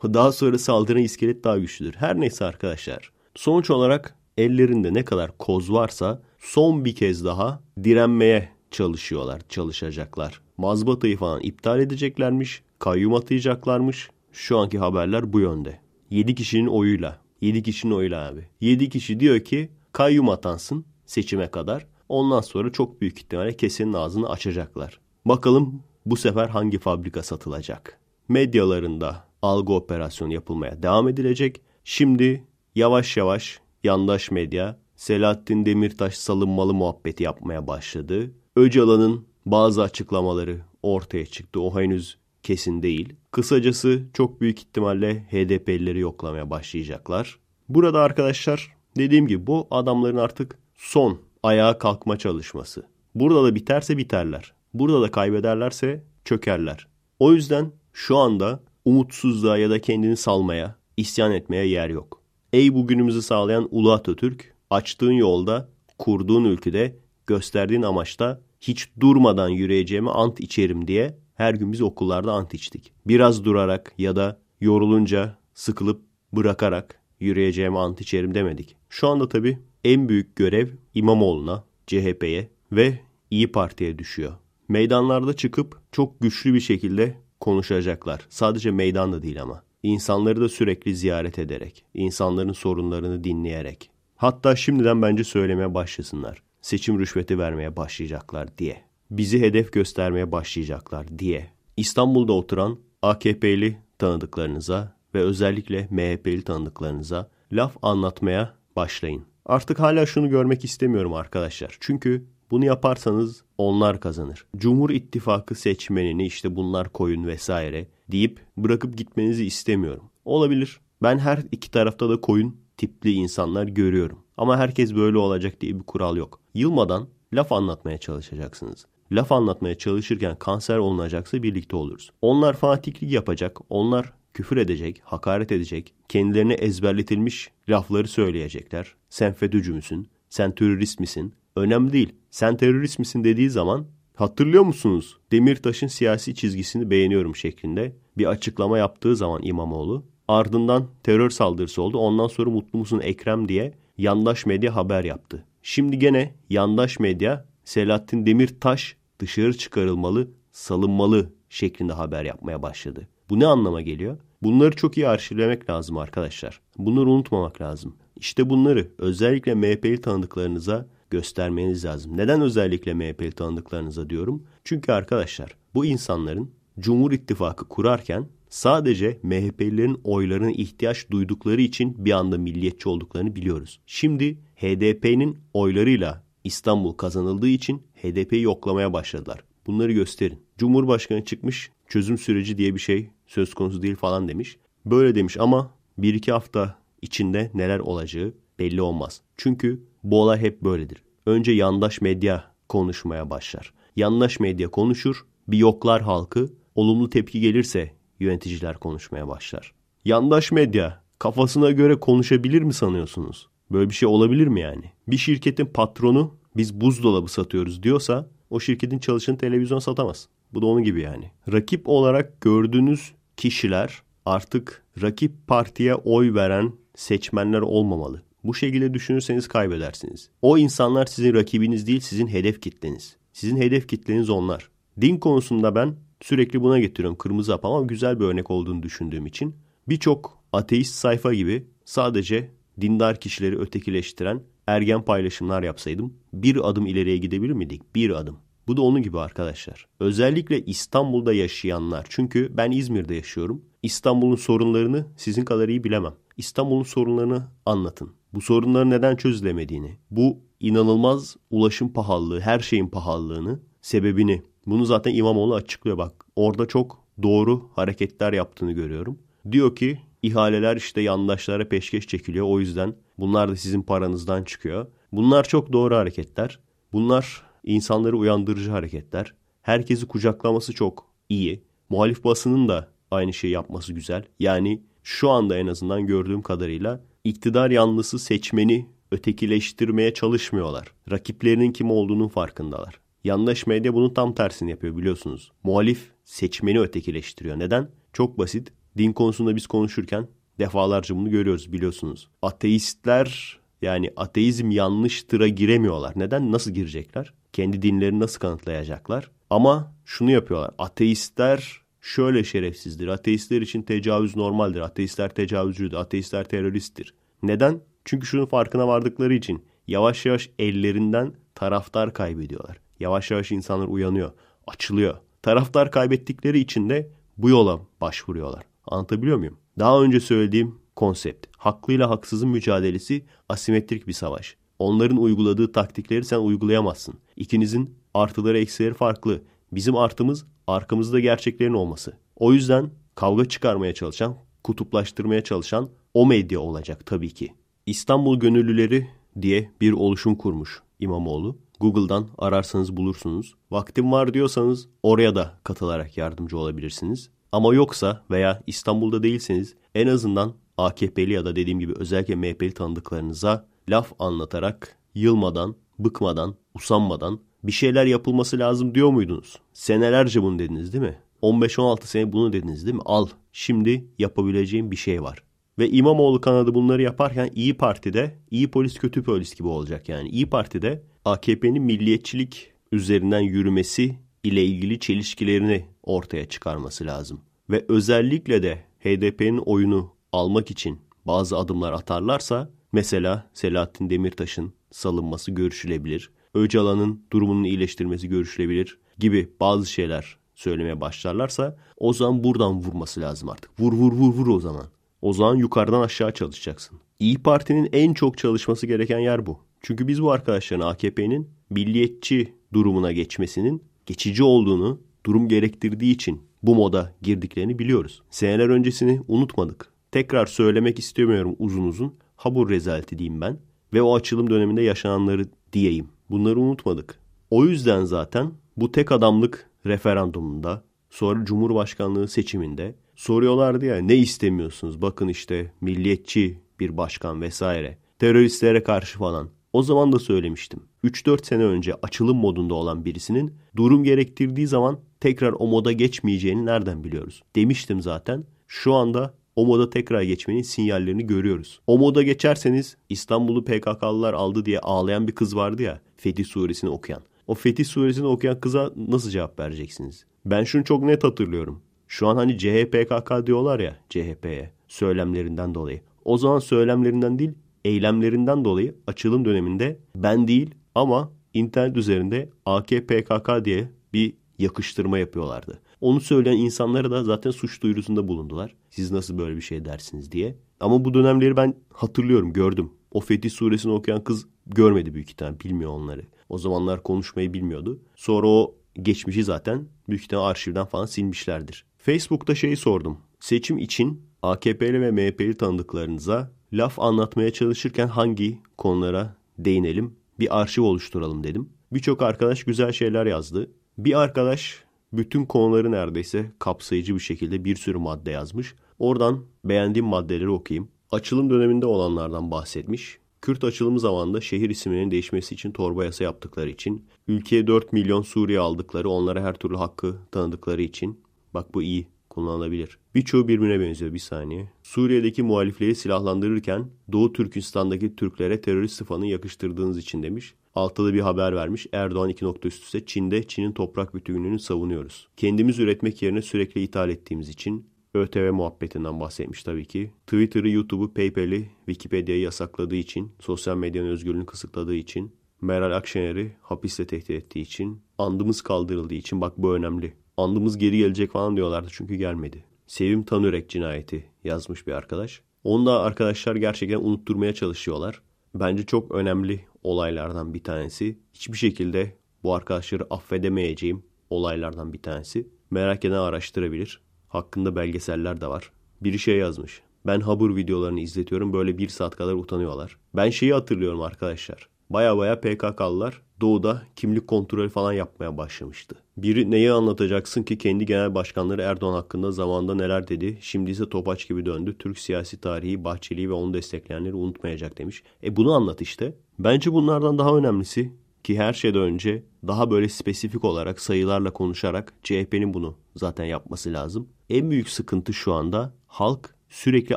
Daha sonra saldıran iskelet daha güçlüdür. Her neyse arkadaşlar. Sonuç olarak ellerinde ne kadar koz varsa son bir kez daha direnmeye çalışıyorlar, çalışacaklar. Mazbatayı falan iptal edeceklermiş, kayyum atayacaklarmış. Şu anki haberler bu yönde. 7 kişinin oyuyla. 7 kişinin oyuyla abi. 7 kişi diyor ki kayyum atansın seçime kadar. Ondan sonra çok büyük ihtimalle kesenin ağzını açacaklar. Bakalım bu sefer hangi fabrika satılacak? Medyalarında algı operasyonu yapılmaya devam edilecek. Şimdi yavaş yavaş yandaş medya Selahattin Demirtaş salınmalı muhabbeti yapmaya başladı. Öcalan'ın bazı açıklamaları ortaya çıktı. O henüz kesin değil. Kısacası çok büyük ihtimalle HDP'lileri yoklamaya başlayacaklar. Burada arkadaşlar dediğim gibi bu adamların artık son ayağa kalkma çalışması. Burada da biterse biterler. Burada da kaybederlerse çökerler. O yüzden şu anda umutsuzluğa ya da kendini salmaya, isyan etmeye yer yok. Ey bugünümüzü sağlayan Ulu Atatürk açtığın yolda, kurduğun ülkede, gösterdiğin amaçta hiç durmadan yürüyeceğimi ant içerim diye her gün biz okullarda ant içtik. Biraz durarak ya da yorulunca, sıkılıp bırakarak yürüyeceğimi ant içerim demedik. Şu anda tabii en büyük görev İmamoğlu'na, CHP'ye ve İyi Parti'ye düşüyor. Meydanlarda çıkıp çok güçlü bir şekilde konuşacaklar. Sadece meydanda değil ama. İnsanları da sürekli ziyaret ederek, insanların sorunlarını dinleyerek, Hatta şimdiden bence söylemeye başlasınlar. Seçim rüşveti vermeye başlayacaklar diye. Bizi hedef göstermeye başlayacaklar diye. İstanbul'da oturan AKP'li tanıdıklarınıza ve özellikle MHP'li tanıdıklarınıza laf anlatmaya başlayın. Artık hala şunu görmek istemiyorum arkadaşlar. Çünkü bunu yaparsanız onlar kazanır. Cumhur İttifakı seçmenini işte bunlar koyun vesaire deyip bırakıp gitmenizi istemiyorum. Olabilir. Ben her iki tarafta da koyun tipli insanlar görüyorum. Ama herkes böyle olacak diye bir kural yok. Yılmadan laf anlatmaya çalışacaksınız. Laf anlatmaya çalışırken kanser olunacaksa birlikte oluruz. Onlar fanatiklik yapacak, onlar küfür edecek, hakaret edecek, kendilerine ezberletilmiş lafları söyleyecekler. Sen FETÖ'cü müsün? Sen terörist misin? Önemli değil. Sen terörist misin dediği zaman hatırlıyor musunuz? Demirtaş'ın siyasi çizgisini beğeniyorum şeklinde bir açıklama yaptığı zaman İmamoğlu Ardından terör saldırısı oldu. Ondan sonra mutlu musun Ekrem diye yandaş medya haber yaptı. Şimdi gene yandaş medya Selahattin Demirtaş dışarı çıkarılmalı, salınmalı şeklinde haber yapmaya başladı. Bu ne anlama geliyor? Bunları çok iyi arşivlemek lazım arkadaşlar. Bunları unutmamak lazım. İşte bunları özellikle MHP'li tanıdıklarınıza göstermeniz lazım. Neden özellikle MHP'li tanıdıklarınıza diyorum? Çünkü arkadaşlar bu insanların Cumhur İttifakı kurarken Sadece MHP'lilerin oylarına ihtiyaç duydukları için bir anda milliyetçi olduklarını biliyoruz. Şimdi HDP'nin oylarıyla İstanbul kazanıldığı için HDP'yi yoklamaya başladılar. Bunları gösterin. Cumhurbaşkanı çıkmış çözüm süreci diye bir şey söz konusu değil falan demiş. Böyle demiş ama bir iki hafta içinde neler olacağı belli olmaz. Çünkü bu olay hep böyledir. Önce yandaş medya konuşmaya başlar. Yandaş medya konuşur, bir yoklar halkı, olumlu tepki gelirse yöneticiler konuşmaya başlar. Yandaş medya kafasına göre konuşabilir mi sanıyorsunuz? Böyle bir şey olabilir mi yani? Bir şirketin patronu biz buzdolabı satıyoruz diyorsa o şirketin çalışanı televizyon satamaz. Bu da onun gibi yani. Rakip olarak gördüğünüz kişiler artık rakip partiye oy veren seçmenler olmamalı. Bu şekilde düşünürseniz kaybedersiniz. O insanlar sizin rakibiniz değil, sizin hedef kitleniz. Sizin hedef kitleniz onlar. Din konusunda ben Sürekli buna getiriyorum kırmızı hap ama güzel bir örnek olduğunu düşündüğüm için. Birçok ateist sayfa gibi sadece dindar kişileri ötekileştiren ergen paylaşımlar yapsaydım bir adım ileriye gidebilir miydik? Bir adım. Bu da onun gibi arkadaşlar. Özellikle İstanbul'da yaşayanlar. Çünkü ben İzmir'de yaşıyorum. İstanbul'un sorunlarını sizin kadar iyi bilemem. İstanbul'un sorunlarını anlatın. Bu sorunları neden çözülemediğini, bu inanılmaz ulaşım pahalılığı, her şeyin pahalılığını, sebebini bunu zaten İmamoğlu açıklıyor bak. Orada çok doğru hareketler yaptığını görüyorum. Diyor ki ihaleler işte yandaşlara peşkeş çekiliyor. O yüzden bunlar da sizin paranızdan çıkıyor. Bunlar çok doğru hareketler. Bunlar insanları uyandırıcı hareketler. Herkesi kucaklaması çok iyi. Muhalif basının da aynı şeyi yapması güzel. Yani şu anda en azından gördüğüm kadarıyla iktidar yanlısı seçmeni ötekileştirmeye çalışmıyorlar. Rakiplerinin kim olduğunun farkındalar. Yandaş medya bunun tam tersini yapıyor biliyorsunuz. Muhalif seçmeni ötekileştiriyor. Neden? Çok basit. Din konusunda biz konuşurken defalarca bunu görüyoruz biliyorsunuz. Ateistler yani ateizm yanlıştıra giremiyorlar. Neden? Nasıl girecekler? Kendi dinlerini nasıl kanıtlayacaklar? Ama şunu yapıyorlar. Ateistler şöyle şerefsizdir. Ateistler için tecavüz normaldir. Ateistler tecavüzcüdür. Ateistler teröristtir. Neden? Çünkü şunun farkına vardıkları için yavaş yavaş ellerinden taraftar kaybediyorlar. Yavaş yavaş insanlar uyanıyor, açılıyor. Taraftar kaybettikleri için de bu yola başvuruyorlar. Anlatabiliyor muyum? Daha önce söylediğim konsept. Haklıyla haksızın mücadelesi asimetrik bir savaş. Onların uyguladığı taktikleri sen uygulayamazsın. İkinizin artıları eksileri farklı. Bizim artımız arkamızda gerçeklerin olması. O yüzden kavga çıkarmaya çalışan, kutuplaştırmaya çalışan o medya olacak tabii ki. İstanbul Gönüllüleri diye bir oluşum kurmuş İmamoğlu. Google'dan ararsanız bulursunuz. Vaktim var diyorsanız oraya da katılarak yardımcı olabilirsiniz. Ama yoksa veya İstanbul'da değilseniz en azından AKP'li ya da dediğim gibi özellikle MHP'li tanıdıklarınıza laf anlatarak yılmadan, bıkmadan, usanmadan bir şeyler yapılması lazım diyor muydunuz? Senelerce bunu dediniz değil mi? 15-16 sene bunu dediniz değil mi? Al şimdi yapabileceğim bir şey var. Ve İmamoğlu kanadı bunları yaparken İyi Parti'de iyi polis kötü polis gibi olacak yani. İyi Parti'de AKP'nin milliyetçilik üzerinden yürümesi ile ilgili çelişkilerini ortaya çıkarması lazım. Ve özellikle de HDP'nin oyunu almak için bazı adımlar atarlarsa mesela Selahattin Demirtaş'ın salınması görüşülebilir. Öcalan'ın durumunun iyileştirmesi görüşülebilir gibi bazı şeyler söylemeye başlarlarsa o zaman buradan vurması lazım artık. Vur vur vur vur o zaman. O zaman yukarıdan aşağı çalışacaksın. İyi Parti'nin en çok çalışması gereken yer bu. Çünkü biz bu arkadaşların AKP'nin milliyetçi durumuna geçmesinin geçici olduğunu, durum gerektirdiği için bu moda girdiklerini biliyoruz. Seneler öncesini unutmadık. Tekrar söylemek istemiyorum uzun uzun. Habur rezaleti diyeyim ben ve o açılım döneminde yaşananları diyeyim. Bunları unutmadık. O yüzden zaten bu tek adamlık referandumunda, sonra Cumhurbaşkanlığı seçiminde soruyorlardı ya ne istemiyorsunuz? Bakın işte milliyetçi bir başkan vesaire, teröristlere karşı falan. O zaman da söylemiştim. 3-4 sene önce açılım modunda olan birisinin durum gerektirdiği zaman tekrar o moda geçmeyeceğini nereden biliyoruz? Demiştim zaten. Şu anda o moda tekrar geçmenin sinyallerini görüyoruz. O moda geçerseniz İstanbul'u PKK'lılar aldı diye ağlayan bir kız vardı ya Fetih Suresini okuyan. O Fetih Suresini okuyan kıza nasıl cevap vereceksiniz? Ben şunu çok net hatırlıyorum. Şu an hani CHPKK diyorlar ya CHP'ye söylemlerinden dolayı. O zaman söylemlerinden değil eylemlerinden dolayı açılım döneminde ben değil ama internet üzerinde AKPKK diye bir yakıştırma yapıyorlardı. Onu söyleyen insanlara da zaten suç duyurusunda bulundular. Siz nasıl böyle bir şey dersiniz diye. Ama bu dönemleri ben hatırlıyorum, gördüm. O Fetih suresini okuyan kız görmedi büyük ihtimal, bilmiyor onları. O zamanlar konuşmayı bilmiyordu. Sonra o geçmişi zaten büyük ihtimal arşivden falan silmişlerdir. Facebook'ta şeyi sordum. Seçim için AKP'li ve MHP'li tanıdıklarınıza laf anlatmaya çalışırken hangi konulara değinelim bir arşiv oluşturalım dedim. Birçok arkadaş güzel şeyler yazdı. Bir arkadaş bütün konuları neredeyse kapsayıcı bir şekilde bir sürü madde yazmış. Oradan beğendiğim maddeleri okuyayım. Açılım döneminde olanlardan bahsetmiş. Kürt açılımı zamanında şehir isimlerinin değişmesi için torba yasa yaptıkları için, ülkeye 4 milyon Suriye aldıkları, onlara her türlü hakkı tanıdıkları için, bak bu iyi kullanılabilir. Birçoğu birbirine benziyor bir saniye. Suriye'deki muhalifleri silahlandırırken Doğu Türkistan'daki Türklere terörist sıfanı yakıştırdığınız için demiş. Altta da bir haber vermiş. Erdoğan iki üst üste Çin'de Çin'in toprak bütünlüğünü savunuyoruz. Kendimiz üretmek yerine sürekli ithal ettiğimiz için ÖTV muhabbetinden bahsetmiş tabii ki. Twitter'ı, YouTube'u, PayPal'i, Wikipedia'yı yasakladığı için, sosyal medyanın özgürlüğünü kısıtladığı için, Meral Akşener'i hapiste tehdit ettiği için, andımız kaldırıldığı için bak bu önemli andımız geri gelecek falan diyorlardı çünkü gelmedi. Sevim Tanürek cinayeti yazmış bir arkadaş. Onu da arkadaşlar gerçekten unutturmaya çalışıyorlar. Bence çok önemli olaylardan bir tanesi. Hiçbir şekilde bu arkadaşları affedemeyeceğim olaylardan bir tanesi. Merak eden araştırabilir. Hakkında belgeseller de var. Biri şey yazmış. Ben habur videolarını izletiyorum böyle bir saat kadar utanıyorlar. Ben şeyi hatırlıyorum arkadaşlar. Baya baya PKK'lılar doğuda kimlik kontrolü falan yapmaya başlamıştı. Biri neyi anlatacaksın ki kendi genel başkanları Erdoğan hakkında zamanda neler dedi, şimdi ise topaç gibi döndü. Türk siyasi tarihi Bahçeli'yi ve onu destekleyenleri unutmayacak demiş. E bunu anlat işte. Bence bunlardan daha önemlisi ki her şeyden önce daha böyle spesifik olarak sayılarla konuşarak CHP'nin bunu zaten yapması lazım. En büyük sıkıntı şu anda halk sürekli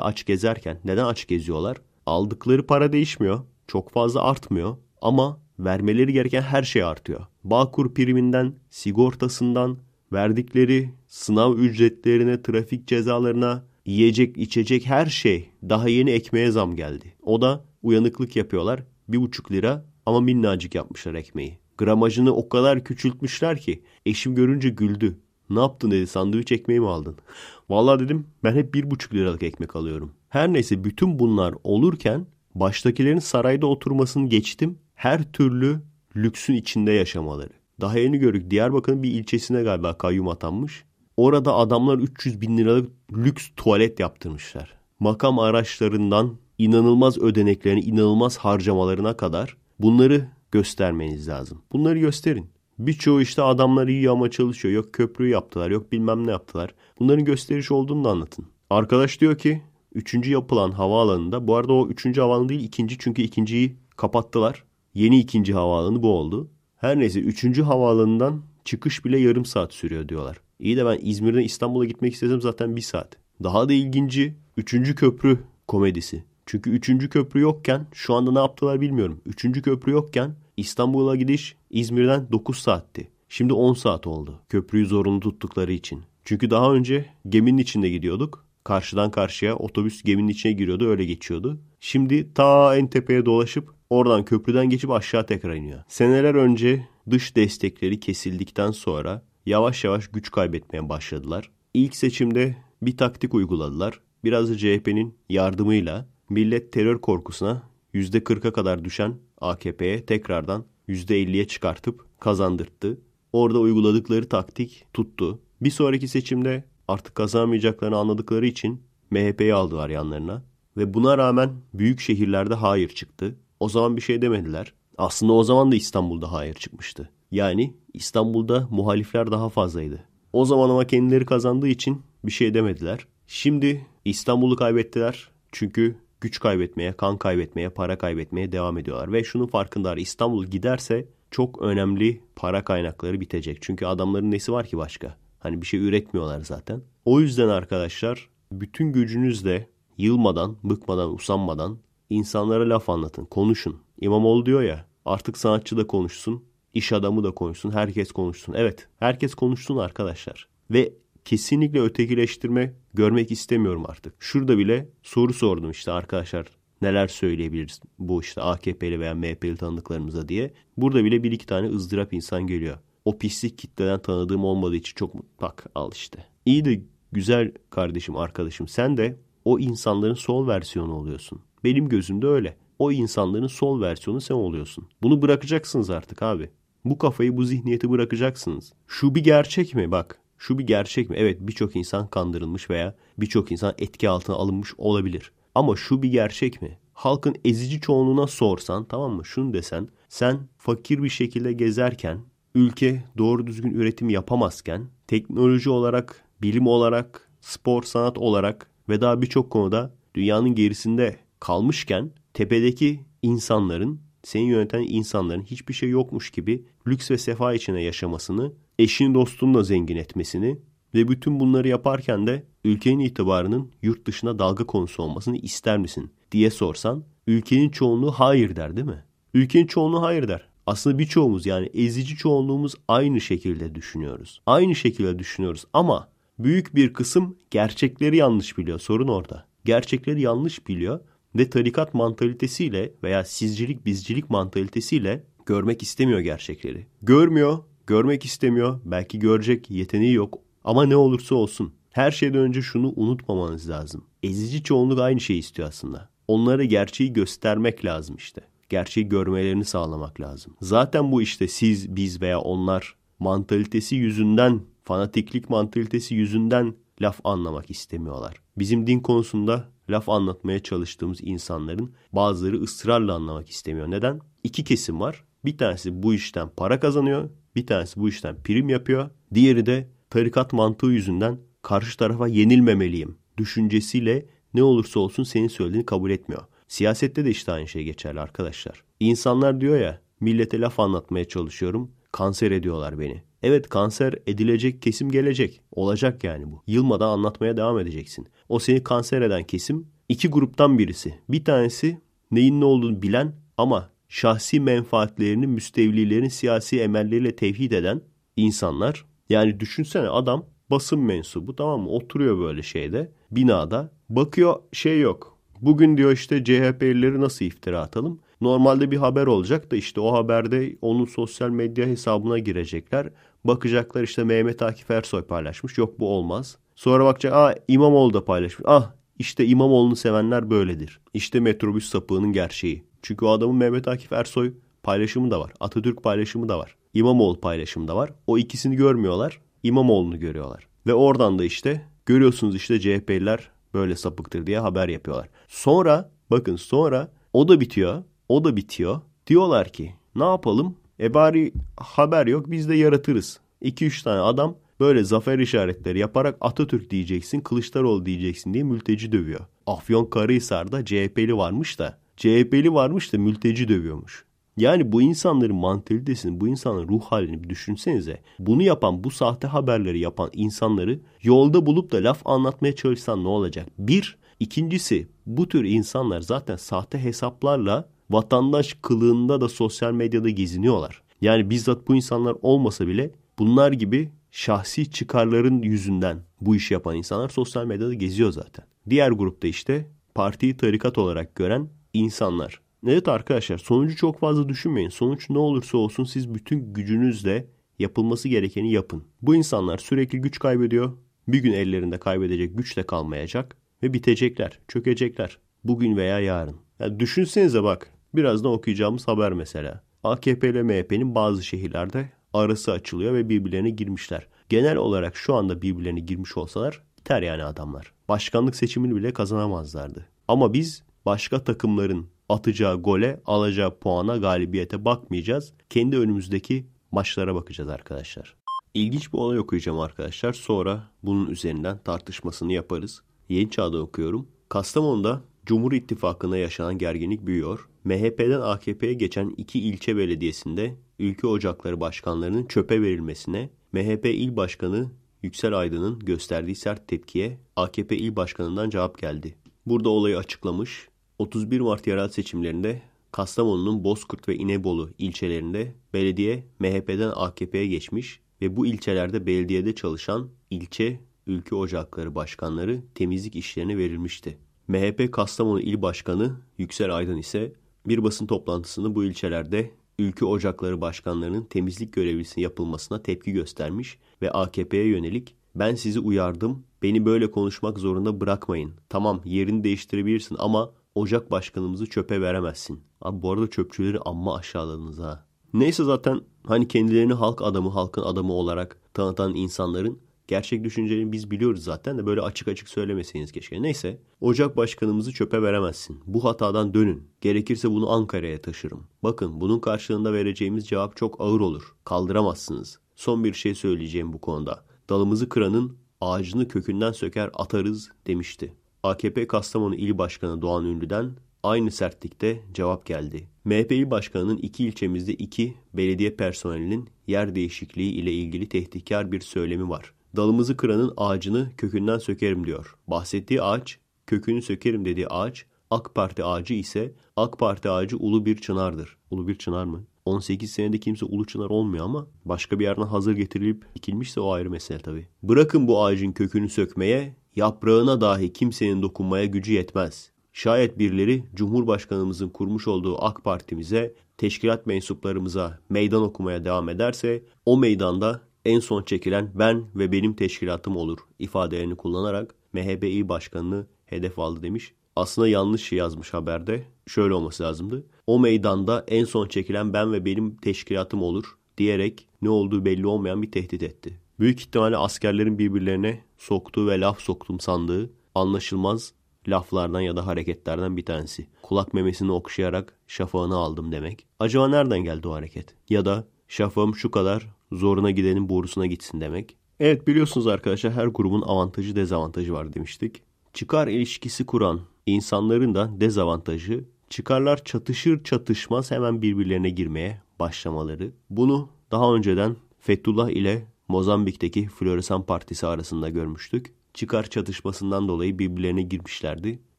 aç gezerken neden aç geziyorlar? Aldıkları para değişmiyor, çok fazla artmıyor ama vermeleri gereken her şey artıyor. Bağkur priminden, sigortasından, verdikleri sınav ücretlerine, trafik cezalarına, yiyecek içecek her şey. Daha yeni ekmeğe zam geldi. O da uyanıklık yapıyorlar. Bir buçuk lira ama minnacık yapmışlar ekmeği. Gramajını o kadar küçültmüşler ki eşim görünce güldü. Ne yaptın dedi sandviç ekmeği mi aldın? Valla dedim ben hep bir buçuk liralık ekmek alıyorum. Her neyse bütün bunlar olurken baştakilerin sarayda oturmasını geçtim her türlü lüksün içinde yaşamaları. Daha yeni gördük Diyarbakır'ın bir ilçesine galiba kayyum atanmış. Orada adamlar 300 bin liralık lüks tuvalet yaptırmışlar. Makam araçlarından inanılmaz ödeneklerine, inanılmaz harcamalarına kadar bunları göstermeniz lazım. Bunları gösterin. Birçoğu işte adamlar iyi ama çalışıyor. Yok köprü yaptılar, yok bilmem ne yaptılar. Bunların gösteriş olduğunu da anlatın. Arkadaş diyor ki 3. yapılan havaalanında bu arada o 3. havaalanı değil ikinci çünkü ikinciyi kapattılar. Yeni ikinci havaalanı bu oldu. Her neyse üçüncü havaalanından çıkış bile yarım saat sürüyor diyorlar. İyi de ben İzmir'den İstanbul'a gitmek istesem zaten bir saat. Daha da ilginci üçüncü köprü komedisi. Çünkü üçüncü köprü yokken şu anda ne yaptılar bilmiyorum. Üçüncü köprü yokken İstanbul'a gidiş İzmir'den 9 saatti. Şimdi 10 saat oldu. Köprüyü zorunlu tuttukları için. Çünkü daha önce geminin içinde gidiyorduk. Karşıdan karşıya otobüs geminin içine giriyordu öyle geçiyordu. Şimdi ta en tepeye dolaşıp Oradan köprüden geçip aşağı tekrar iniyor. Seneler önce dış destekleri kesildikten sonra yavaş yavaş güç kaybetmeye başladılar. İlk seçimde bir taktik uyguladılar. Biraz da CHP'nin yardımıyla millet terör korkusuna %40'a kadar düşen AKP'ye tekrardan %50'ye çıkartıp kazandırttı. Orada uyguladıkları taktik tuttu. Bir sonraki seçimde artık kazanmayacaklarını anladıkları için MHP'yi aldılar yanlarına ve buna rağmen büyük şehirlerde hayır çıktı. O zaman bir şey demediler. Aslında o zaman da İstanbul'da hayır çıkmıştı. Yani İstanbul'da muhalifler daha fazlaydı. O zaman ama kendileri kazandığı için bir şey demediler. Şimdi İstanbul'u kaybettiler. Çünkü güç kaybetmeye, kan kaybetmeye, para kaybetmeye devam ediyorlar. Ve şunun farkındalar İstanbul giderse çok önemli para kaynakları bitecek. Çünkü adamların nesi var ki başka? Hani bir şey üretmiyorlar zaten. O yüzden arkadaşlar bütün gücünüzle yılmadan, bıkmadan, usanmadan İnsanlara laf anlatın, konuşun. İmamoğlu diyor ya artık sanatçı da konuşsun, iş adamı da konuşsun, herkes konuşsun. Evet, herkes konuşsun arkadaşlar. Ve kesinlikle ötekileştirme görmek istemiyorum artık. Şurada bile soru sordum işte arkadaşlar neler söyleyebiliriz bu işte AKP'li veya MHP'li tanıdıklarımıza diye. Burada bile bir iki tane ızdırap insan geliyor. O pislik kitleden tanıdığım olmadığı için çok bak al işte. İyi de güzel kardeşim arkadaşım sen de o insanların sol versiyonu oluyorsun. Benim gözümde öyle. O insanların sol versiyonu sen oluyorsun. Bunu bırakacaksınız artık abi. Bu kafayı, bu zihniyeti bırakacaksınız. Şu bir gerçek mi? Bak şu bir gerçek mi? Evet birçok insan kandırılmış veya birçok insan etki altına alınmış olabilir. Ama şu bir gerçek mi? Halkın ezici çoğunluğuna sorsan tamam mı? Şunu desen sen fakir bir şekilde gezerken ülke doğru düzgün üretim yapamazken teknoloji olarak, bilim olarak, spor sanat olarak ve daha birçok konuda dünyanın gerisinde kalmışken tepedeki insanların, seni yöneten insanların hiçbir şey yokmuş gibi lüks ve sefa içine yaşamasını, eşini dostunla zengin etmesini ve bütün bunları yaparken de ülkenin itibarının yurt dışına dalga konusu olmasını ister misin diye sorsan ülkenin çoğunluğu hayır der değil mi? Ülkenin çoğunluğu hayır der. Aslında birçoğumuz yani ezici çoğunluğumuz aynı şekilde düşünüyoruz. Aynı şekilde düşünüyoruz ama büyük bir kısım gerçekleri yanlış biliyor. Sorun orada. Gerçekleri yanlış biliyor ve tarikat mantalitesiyle veya sizcilik bizcilik mantalitesiyle görmek istemiyor gerçekleri. Görmüyor, görmek istemiyor, belki görecek yeteneği yok ama ne olursa olsun. Her şeyden önce şunu unutmamanız lazım. Ezici çoğunluk aynı şeyi istiyor aslında. Onlara gerçeği göstermek lazım işte. Gerçeği görmelerini sağlamak lazım. Zaten bu işte siz, biz veya onlar mantalitesi yüzünden, fanatiklik mantalitesi yüzünden laf anlamak istemiyorlar. Bizim din konusunda laf anlatmaya çalıştığımız insanların bazıları ısrarla anlamak istemiyor. Neden? İki kesim var. Bir tanesi bu işten para kazanıyor. Bir tanesi bu işten prim yapıyor. Diğeri de tarikat mantığı yüzünden karşı tarafa yenilmemeliyim düşüncesiyle ne olursa olsun senin söylediğini kabul etmiyor. Siyasette de işte aynı şey geçerli arkadaşlar. İnsanlar diyor ya millete laf anlatmaya çalışıyorum kanser ediyorlar beni. Evet kanser edilecek kesim gelecek. Olacak yani bu. Yılmadan anlatmaya devam edeceksin. O seni kanser eden kesim iki gruptan birisi. Bir tanesi neyin ne olduğunu bilen ama şahsi menfaatlerini müstevlilerin siyasi emelleriyle tevhid eden insanlar. Yani düşünsene adam basın mensubu tamam mı? Oturuyor böyle şeyde binada. Bakıyor şey yok. Bugün diyor işte CHP'lileri nasıl iftira atalım? Normalde bir haber olacak da işte o haberde onun sosyal medya hesabına girecekler. Bakacaklar işte Mehmet Akif Ersoy paylaşmış. Yok bu olmaz. Sonra bakacak aa İmamoğlu da paylaşmış. Ah işte İmamoğlu'nu sevenler böyledir. İşte metrobüs sapığının gerçeği. Çünkü o adamın Mehmet Akif Ersoy paylaşımı da var. Atatürk paylaşımı da var. İmamoğlu paylaşımı da var. O ikisini görmüyorlar. İmamoğlu'nu görüyorlar. Ve oradan da işte görüyorsunuz işte CHP'liler böyle sapıktır diye haber yapıyorlar. Sonra bakın sonra o da bitiyor. O da bitiyor. Diyorlar ki ne yapalım? E bari haber yok biz de yaratırız. 2-3 tane adam böyle zafer işaretleri yaparak Atatürk diyeceksin, Kılıçdaroğlu diyeceksin diye mülteci dövüyor. Afyon Karahisar'da CHP'li varmış da CHP'li varmış da mülteci dövüyormuş. Yani bu insanların mantalitesini, bu insanların ruh halini bir düşünsenize. Bunu yapan, bu sahte haberleri yapan insanları yolda bulup da laf anlatmaya çalışsan ne olacak? Bir, ikincisi bu tür insanlar zaten sahte hesaplarla vatandaş kılığında da sosyal medyada geziniyorlar. Yani bizzat bu insanlar olmasa bile bunlar gibi şahsi çıkarların yüzünden bu işi yapan insanlar sosyal medyada geziyor zaten. Diğer grupta işte partiyi tarikat olarak gören insanlar. Evet arkadaşlar sonucu çok fazla düşünmeyin. Sonuç ne olursa olsun siz bütün gücünüzle yapılması gerekeni yapın. Bu insanlar sürekli güç kaybediyor. Bir gün ellerinde kaybedecek güç de kalmayacak ve bitecekler, çökecekler. Bugün veya yarın. Yani düşünsenize bak Birazdan okuyacağımız haber mesela. AKP ile MHP'nin bazı şehirlerde arası açılıyor ve birbirlerine girmişler. Genel olarak şu anda birbirlerine girmiş olsalar biter yani adamlar. Başkanlık seçimini bile kazanamazlardı. Ama biz başka takımların atacağı gole, alacağı puana, galibiyete bakmayacağız. Kendi önümüzdeki maçlara bakacağız arkadaşlar. İlginç bir olay okuyacağım arkadaşlar. Sonra bunun üzerinden tartışmasını yaparız. Yeni Çağ'da okuyorum. Kastamonu'da Cumhur İttifakı'na yaşanan gerginlik büyüyor. MHP'den AKP'ye geçen iki ilçe belediyesinde ülke ocakları başkanlarının çöpe verilmesine MHP il başkanı Yüksel Aydın'ın gösterdiği sert tepkiye AKP il başkanından cevap geldi. Burada olayı açıklamış, 31 Mart yerel seçimlerinde Kastamonu'nun Bozkurt ve İnebolu ilçelerinde belediye MHP'den AKP'ye geçmiş ve bu ilçelerde belediyede çalışan ilçe ülke ocakları başkanları temizlik işlerine verilmişti. MHP Kastamonu İl Başkanı Yüksel Aydın ise bir basın toplantısını bu ilçelerde ülke Ocakları Başkanlarının temizlik görevlisinin yapılmasına tepki göstermiş ve AKP'ye yönelik ben sizi uyardım, beni böyle konuşmak zorunda bırakmayın. Tamam yerini değiştirebilirsin ama Ocak Başkanımızı çöpe veremezsin. Abi bu arada çöpçüleri amma aşağıladınız ha. Neyse zaten hani kendilerini halk adamı, halkın adamı olarak tanıtan insanların Gerçek düşüncelerini biz biliyoruz zaten de böyle açık açık söylemeseniz keşke. Neyse Ocak başkanımızı çöpe veremezsin. Bu hatadan dönün. Gerekirse bunu Ankara'ya taşırım. Bakın bunun karşılığında vereceğimiz cevap çok ağır olur. Kaldıramazsınız. Son bir şey söyleyeceğim bu konuda. Dalımızı kıranın ağacını kökünden söker atarız demişti. AKP Kastamonu İl Başkanı Doğan Ünlü'den aynı sertlikte cevap geldi. MHP İl Başkanı'nın iki ilçemizde iki belediye personelinin yer değişikliği ile ilgili tehditkar bir söylemi var dalımızı kıranın ağacını kökünden sökerim diyor. Bahsettiği ağaç, kökünü sökerim dediği ağaç, AK Parti ağacı ise AK Parti ağacı ulu bir çınardır. Ulu bir çınar mı? 18 senede kimse ulu çınar olmuyor ama başka bir yerden hazır getirilip dikilmişse o ayrı mesele tabii. Bırakın bu ağacın kökünü sökmeye, yaprağına dahi kimsenin dokunmaya gücü yetmez. Şayet birileri Cumhurbaşkanımızın kurmuş olduğu AK Parti'mize, teşkilat mensuplarımıza meydan okumaya devam ederse o meydanda en son çekilen ben ve benim teşkilatım olur ifadelerini kullanarak MHPİ başkanını hedef aldı demiş. Aslında yanlış şey yazmış haberde. Şöyle olması lazımdı. O meydanda en son çekilen ben ve benim teşkilatım olur diyerek ne olduğu belli olmayan bir tehdit etti. Büyük ihtimalle askerlerin birbirlerine soktuğu ve laf soktum sandığı anlaşılmaz laflardan ya da hareketlerden bir tanesi. Kulak memesini okşayarak şafağını aldım demek. Acaba nereden geldi o hareket? Ya da şafağım şu kadar zoruna gidenin borusuna gitsin demek. Evet biliyorsunuz arkadaşlar her grubun avantajı dezavantajı var demiştik. Çıkar ilişkisi kuran insanların da dezavantajı çıkarlar çatışır çatışmaz hemen birbirlerine girmeye başlamaları. Bunu daha önceden Fethullah ile Mozambik'teki Floresan Partisi arasında görmüştük. Çıkar çatışmasından dolayı birbirlerine girmişlerdi.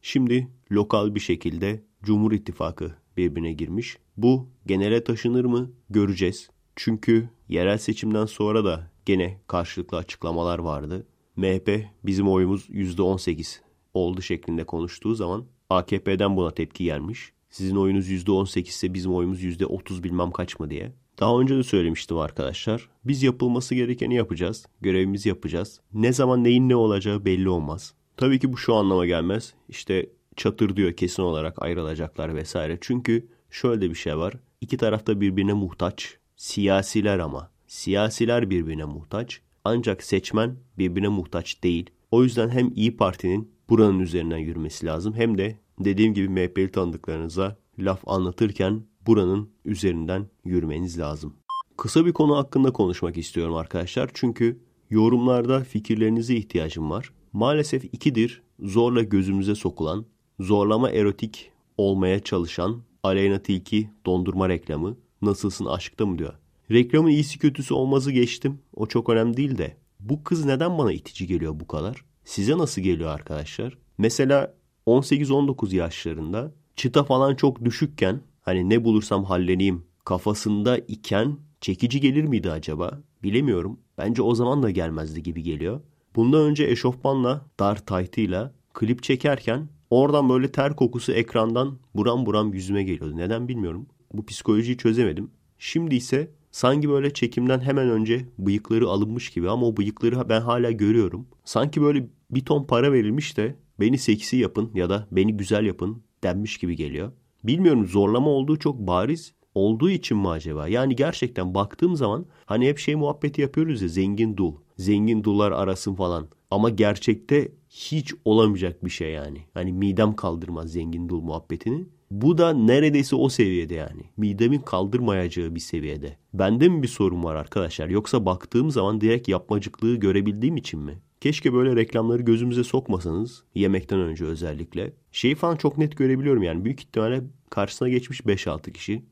Şimdi lokal bir şekilde Cumhur İttifakı birbirine girmiş. Bu genele taşınır mı göreceğiz. Çünkü yerel seçimden sonra da gene karşılıklı açıklamalar vardı. MHP bizim oyumuz %18 oldu şeklinde konuştuğu zaman AKP'den buna tepki gelmiş. Sizin oyunuz %18 ise bizim oyumuz %30 bilmem kaç mı diye. Daha önce de söylemiştim arkadaşlar. Biz yapılması gerekeni yapacağız. Görevimizi yapacağız. Ne zaman neyin ne olacağı belli olmaz. Tabii ki bu şu anlama gelmez. İşte çatır diyor kesin olarak ayrılacaklar vesaire. Çünkü şöyle bir şey var. İki tarafta birbirine muhtaç. Siyasiler ama. Siyasiler birbirine muhtaç. Ancak seçmen birbirine muhtaç değil. O yüzden hem İyi Parti'nin buranın üzerinden yürümesi lazım hem de dediğim gibi MHP'li tanıdıklarınıza laf anlatırken buranın üzerinden yürümeniz lazım. Kısa bir konu hakkında konuşmak istiyorum arkadaşlar. Çünkü yorumlarda fikirlerinize ihtiyacım var. Maalesef ikidir zorla gözümüze sokulan, zorlama erotik olmaya çalışan Aleyna Tilki dondurma reklamı Nasılsın aşkta mı diyor. Reklamın iyisi kötüsü olmazı geçtim. O çok önemli değil de. Bu kız neden bana itici geliyor bu kadar? Size nasıl geliyor arkadaşlar? Mesela 18-19 yaşlarında çıta falan çok düşükken hani ne bulursam halleneyim kafasında iken çekici gelir miydi acaba? Bilemiyorum. Bence o zaman da gelmezdi gibi geliyor. Bundan önce eşofmanla, dar taytıyla klip çekerken oradan böyle ter kokusu ekrandan buram buram yüzüme geliyordu. Neden bilmiyorum. Bu psikolojiyi çözemedim. Şimdi ise sanki böyle çekimden hemen önce bıyıkları alınmış gibi ama o bıyıkları ben hala görüyorum. Sanki böyle bir ton para verilmiş de beni seksi yapın ya da beni güzel yapın denmiş gibi geliyor. Bilmiyorum zorlama olduğu çok bariz olduğu için mi acaba? Yani gerçekten baktığım zaman hani hep şey muhabbeti yapıyoruz ya zengin dul. Zengin dullar arasın falan. Ama gerçekte hiç olamayacak bir şey yani. Hani midem kaldırmaz zengin dul muhabbetini. Bu da neredeyse o seviyede yani. Midemin kaldırmayacağı bir seviyede. Bende mi bir sorun var arkadaşlar? Yoksa baktığım zaman direkt yapmacıklığı görebildiğim için mi? Keşke böyle reklamları gözümüze sokmasanız yemekten önce özellikle. Şeyi falan çok net görebiliyorum yani büyük ihtimalle karşısına geçmiş 5-6 kişi.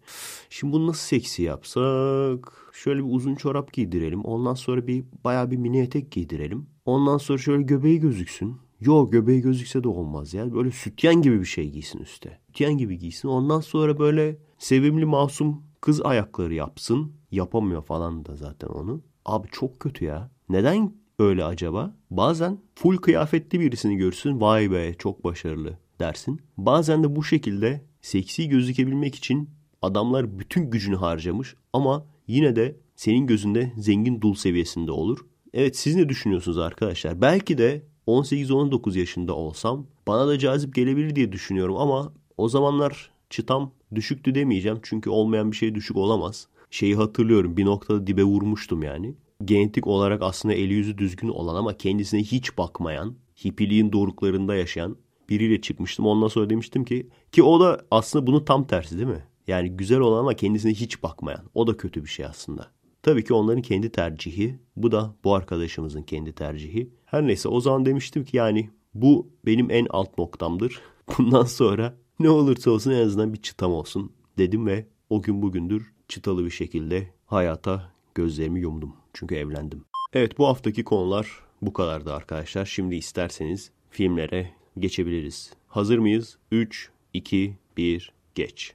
Şimdi bunu nasıl seksi yapsak? Şöyle bir uzun çorap giydirelim. Ondan sonra bir bayağı bir mini etek giydirelim. Ondan sonra şöyle göbeği gözüksün. Yo göbeği gözükse de olmaz ya. Böyle sütyen gibi bir şey giysin üste. Sütyen gibi giysin. Ondan sonra böyle sevimli masum kız ayakları yapsın. Yapamıyor falan da zaten onu. Abi çok kötü ya. Neden öyle acaba? Bazen full kıyafetli birisini görsün. Vay be çok başarılı dersin. Bazen de bu şekilde seksi gözükebilmek için adamlar bütün gücünü harcamış ama yine de senin gözünde zengin dul seviyesinde olur. Evet siz ne düşünüyorsunuz arkadaşlar? Belki de 18-19 yaşında olsam bana da cazip gelebilir diye düşünüyorum ama o zamanlar çıtam düşüktü demeyeceğim. Çünkü olmayan bir şey düşük olamaz. Şeyi hatırlıyorum bir noktada dibe vurmuştum yani. Genetik olarak aslında eli yüzü düzgün olan ama kendisine hiç bakmayan, hipiliğin doruklarında yaşayan biriyle çıkmıştım. Ondan sonra demiştim ki ki o da aslında bunu tam tersi değil mi? Yani güzel olan ama kendisine hiç bakmayan. O da kötü bir şey aslında. Tabii ki onların kendi tercihi. Bu da bu arkadaşımızın kendi tercihi. Her neyse o zaman demiştim ki yani bu benim en alt noktamdır. Bundan sonra ne olursa olsun en azından bir çıtam olsun dedim ve o gün bugündür çıtalı bir şekilde hayata gözlerimi yumdum. Çünkü evlendim. Evet bu haftaki konular bu kadardı arkadaşlar. Şimdi isterseniz filmlere geçebiliriz. Hazır mıyız? 3, 2, 1, geç.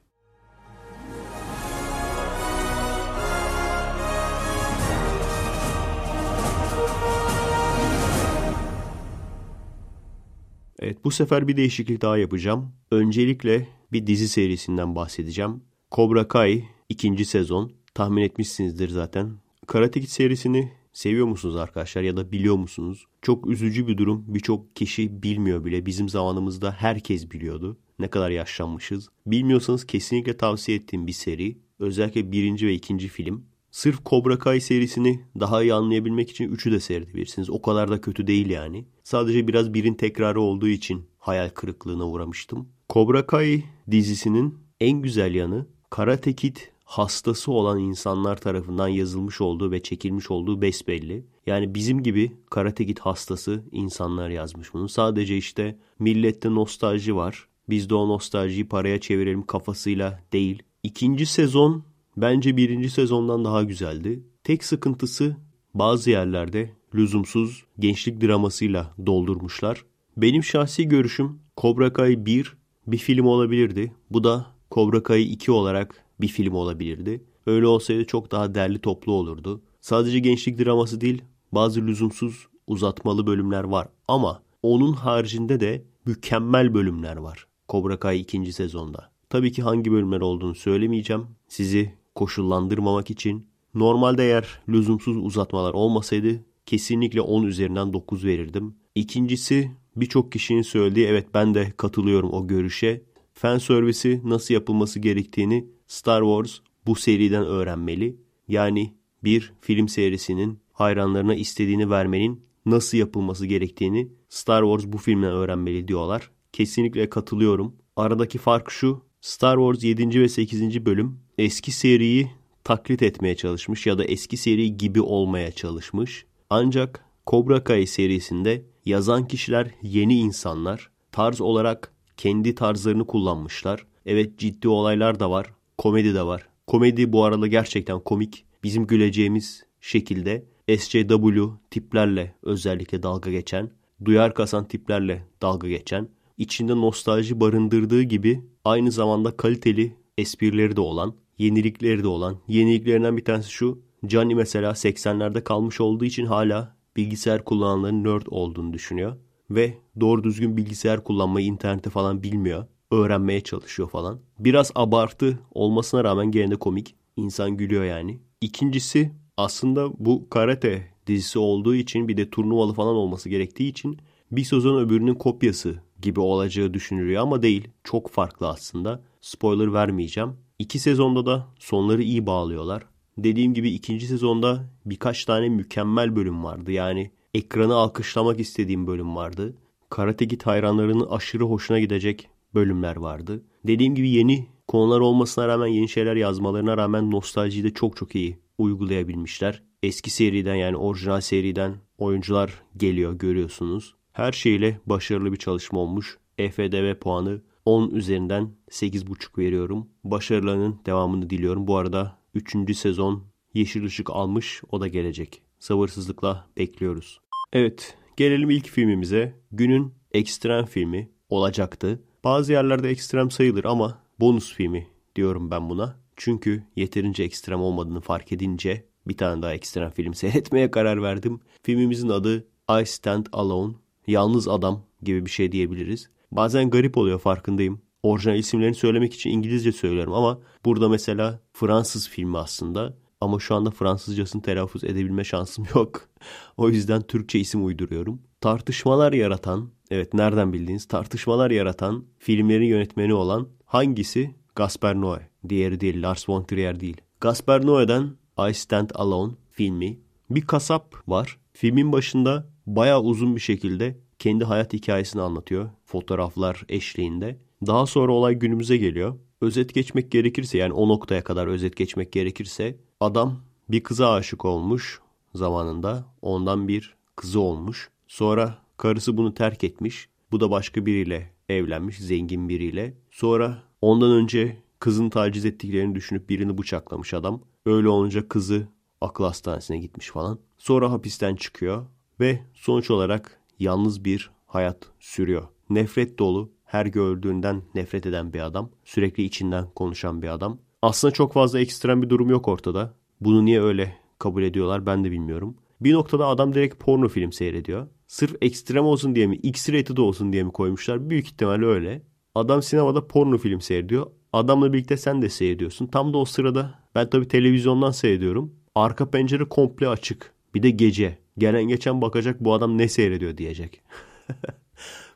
Evet bu sefer bir değişiklik daha yapacağım. Öncelikle bir dizi serisinden bahsedeceğim. Cobra Kai 2. sezon. Tahmin etmişsinizdir zaten. Karate Kid serisini seviyor musunuz arkadaşlar ya da biliyor musunuz? Çok üzücü bir durum. Birçok kişi bilmiyor bile. Bizim zamanımızda herkes biliyordu. Ne kadar yaşlanmışız. Bilmiyorsanız kesinlikle tavsiye ettiğim bir seri. Özellikle birinci ve ikinci film. Sırf Cobra Kai serisini daha iyi anlayabilmek için üçü de seyredebilirsiniz. O kadar da kötü değil yani. Sadece biraz birin tekrarı olduğu için hayal kırıklığına uğramıştım. Cobra Kai dizisinin en güzel yanı Karate Kid hastası olan insanlar tarafından yazılmış olduğu ve çekilmiş olduğu besbelli. Yani bizim gibi Karate Kid hastası insanlar yazmış bunu. Sadece işte millette nostalji var. Biz de o nostaljiyi paraya çevirelim kafasıyla değil. İkinci sezon Bence birinci sezondan daha güzeldi. Tek sıkıntısı bazı yerlerde lüzumsuz gençlik dramasıyla doldurmuşlar. Benim şahsi görüşüm Cobra Kai 1 bir film olabilirdi. Bu da Cobra Kai 2 olarak bir film olabilirdi. Öyle olsaydı çok daha derli toplu olurdu. Sadece gençlik draması değil bazı lüzumsuz uzatmalı bölümler var. Ama onun haricinde de mükemmel bölümler var. Cobra Kai 2. sezonda. Tabii ki hangi bölümler olduğunu söylemeyeceğim. Sizi koşullandırmamak için normalde eğer lüzumsuz uzatmalar olmasaydı kesinlikle 10 üzerinden 9 verirdim. İkincisi birçok kişinin söylediği evet ben de katılıyorum o görüşe. Fan servisi nasıl yapılması gerektiğini Star Wars bu seriden öğrenmeli. Yani bir film serisinin hayranlarına istediğini vermenin nasıl yapılması gerektiğini Star Wars bu filmden öğrenmeli diyorlar. Kesinlikle katılıyorum. Aradaki fark şu. Star Wars 7. ve 8. bölüm eski seriyi taklit etmeye çalışmış ya da eski seri gibi olmaya çalışmış. Ancak Cobra Kai serisinde yazan kişiler yeni insanlar. Tarz olarak kendi tarzlarını kullanmışlar. Evet ciddi olaylar da var. Komedi de var. Komedi bu arada gerçekten komik. Bizim güleceğimiz şekilde SJW tiplerle özellikle dalga geçen, duyar kasan tiplerle dalga geçen, içinde nostalji barındırdığı gibi aynı zamanda kaliteli esprileri de olan yenilikleri de olan. Yeniliklerinden bir tanesi şu. Johnny mesela 80'lerde kalmış olduğu için hala bilgisayar kullananların nerd olduğunu düşünüyor. Ve doğru düzgün bilgisayar kullanmayı, interneti falan bilmiyor. Öğrenmeye çalışıyor falan. Biraz abartı olmasına rağmen gene de komik. İnsan gülüyor yani. İkincisi aslında bu karate dizisi olduğu için bir de turnuvalı falan olması gerektiği için bir sezon öbürünün kopyası gibi olacağı düşünülüyor ama değil. Çok farklı aslında. Spoiler vermeyeceğim. İki sezonda da sonları iyi bağlıyorlar. Dediğim gibi ikinci sezonda birkaç tane mükemmel bölüm vardı. Yani ekranı alkışlamak istediğim bölüm vardı. Karate Kid hayranlarının aşırı hoşuna gidecek bölümler vardı. Dediğim gibi yeni konular olmasına rağmen yeni şeyler yazmalarına rağmen nostaljiyi de çok çok iyi uygulayabilmişler. Eski seriden yani orijinal seriden oyuncular geliyor görüyorsunuz. Her şeyle başarılı bir çalışma olmuş. EFDB puanı 10 üzerinden 8,5 veriyorum. Başarılarının devamını diliyorum. Bu arada 3. sezon yeşil ışık almış o da gelecek. Sabırsızlıkla bekliyoruz. Evet gelelim ilk filmimize. Günün ekstrem filmi olacaktı. Bazı yerlerde ekstrem sayılır ama bonus filmi diyorum ben buna. Çünkü yeterince ekstrem olmadığını fark edince bir tane daha ekstrem film seyretmeye karar verdim. Filmimizin adı I Stand Alone, Yalnız Adam gibi bir şey diyebiliriz. Bazen garip oluyor farkındayım. Orijinal isimlerini söylemek için İngilizce söylüyorum ama burada mesela Fransız filmi aslında. Ama şu anda Fransızcasını telaffuz edebilme şansım yok. o yüzden Türkçe isim uyduruyorum. Tartışmalar yaratan, evet nereden bildiğiniz tartışmalar yaratan filmlerin yönetmeni olan hangisi? Gaspar Noé. Diğeri değil, Lars von Trier değil. Gaspar Noé'den I Stand Alone filmi. Bir kasap var. Filmin başında bayağı uzun bir şekilde kendi hayat hikayesini anlatıyor fotoğraflar eşliğinde. Daha sonra olay günümüze geliyor. Özet geçmek gerekirse yani o noktaya kadar özet geçmek gerekirse adam bir kıza aşık olmuş zamanında. Ondan bir kızı olmuş. Sonra karısı bunu terk etmiş. Bu da başka biriyle evlenmiş zengin biriyle. Sonra ondan önce kızın taciz ettiklerini düşünüp birini bıçaklamış adam. Öyle olunca kızı akıl hastanesine gitmiş falan. Sonra hapisten çıkıyor ve sonuç olarak yalnız bir hayat sürüyor. Nefret dolu, her gördüğünden nefret eden bir adam, sürekli içinden konuşan bir adam. Aslında çok fazla ekstrem bir durum yok ortada. Bunu niye öyle kabul ediyorlar ben de bilmiyorum. Bir noktada adam direkt porno film seyrediyor. Sırf ekstrem olsun diye mi, X-rated olsun diye mi koymuşlar? Büyük ihtimalle öyle. Adam sinemada porno film seyrediyor. Adamla birlikte sen de seyrediyorsun. Tam da o sırada ben tabii televizyondan seyrediyorum. Arka pencere komple açık. Bir de gece. Gelen geçen bakacak bu adam ne seyrediyor diyecek.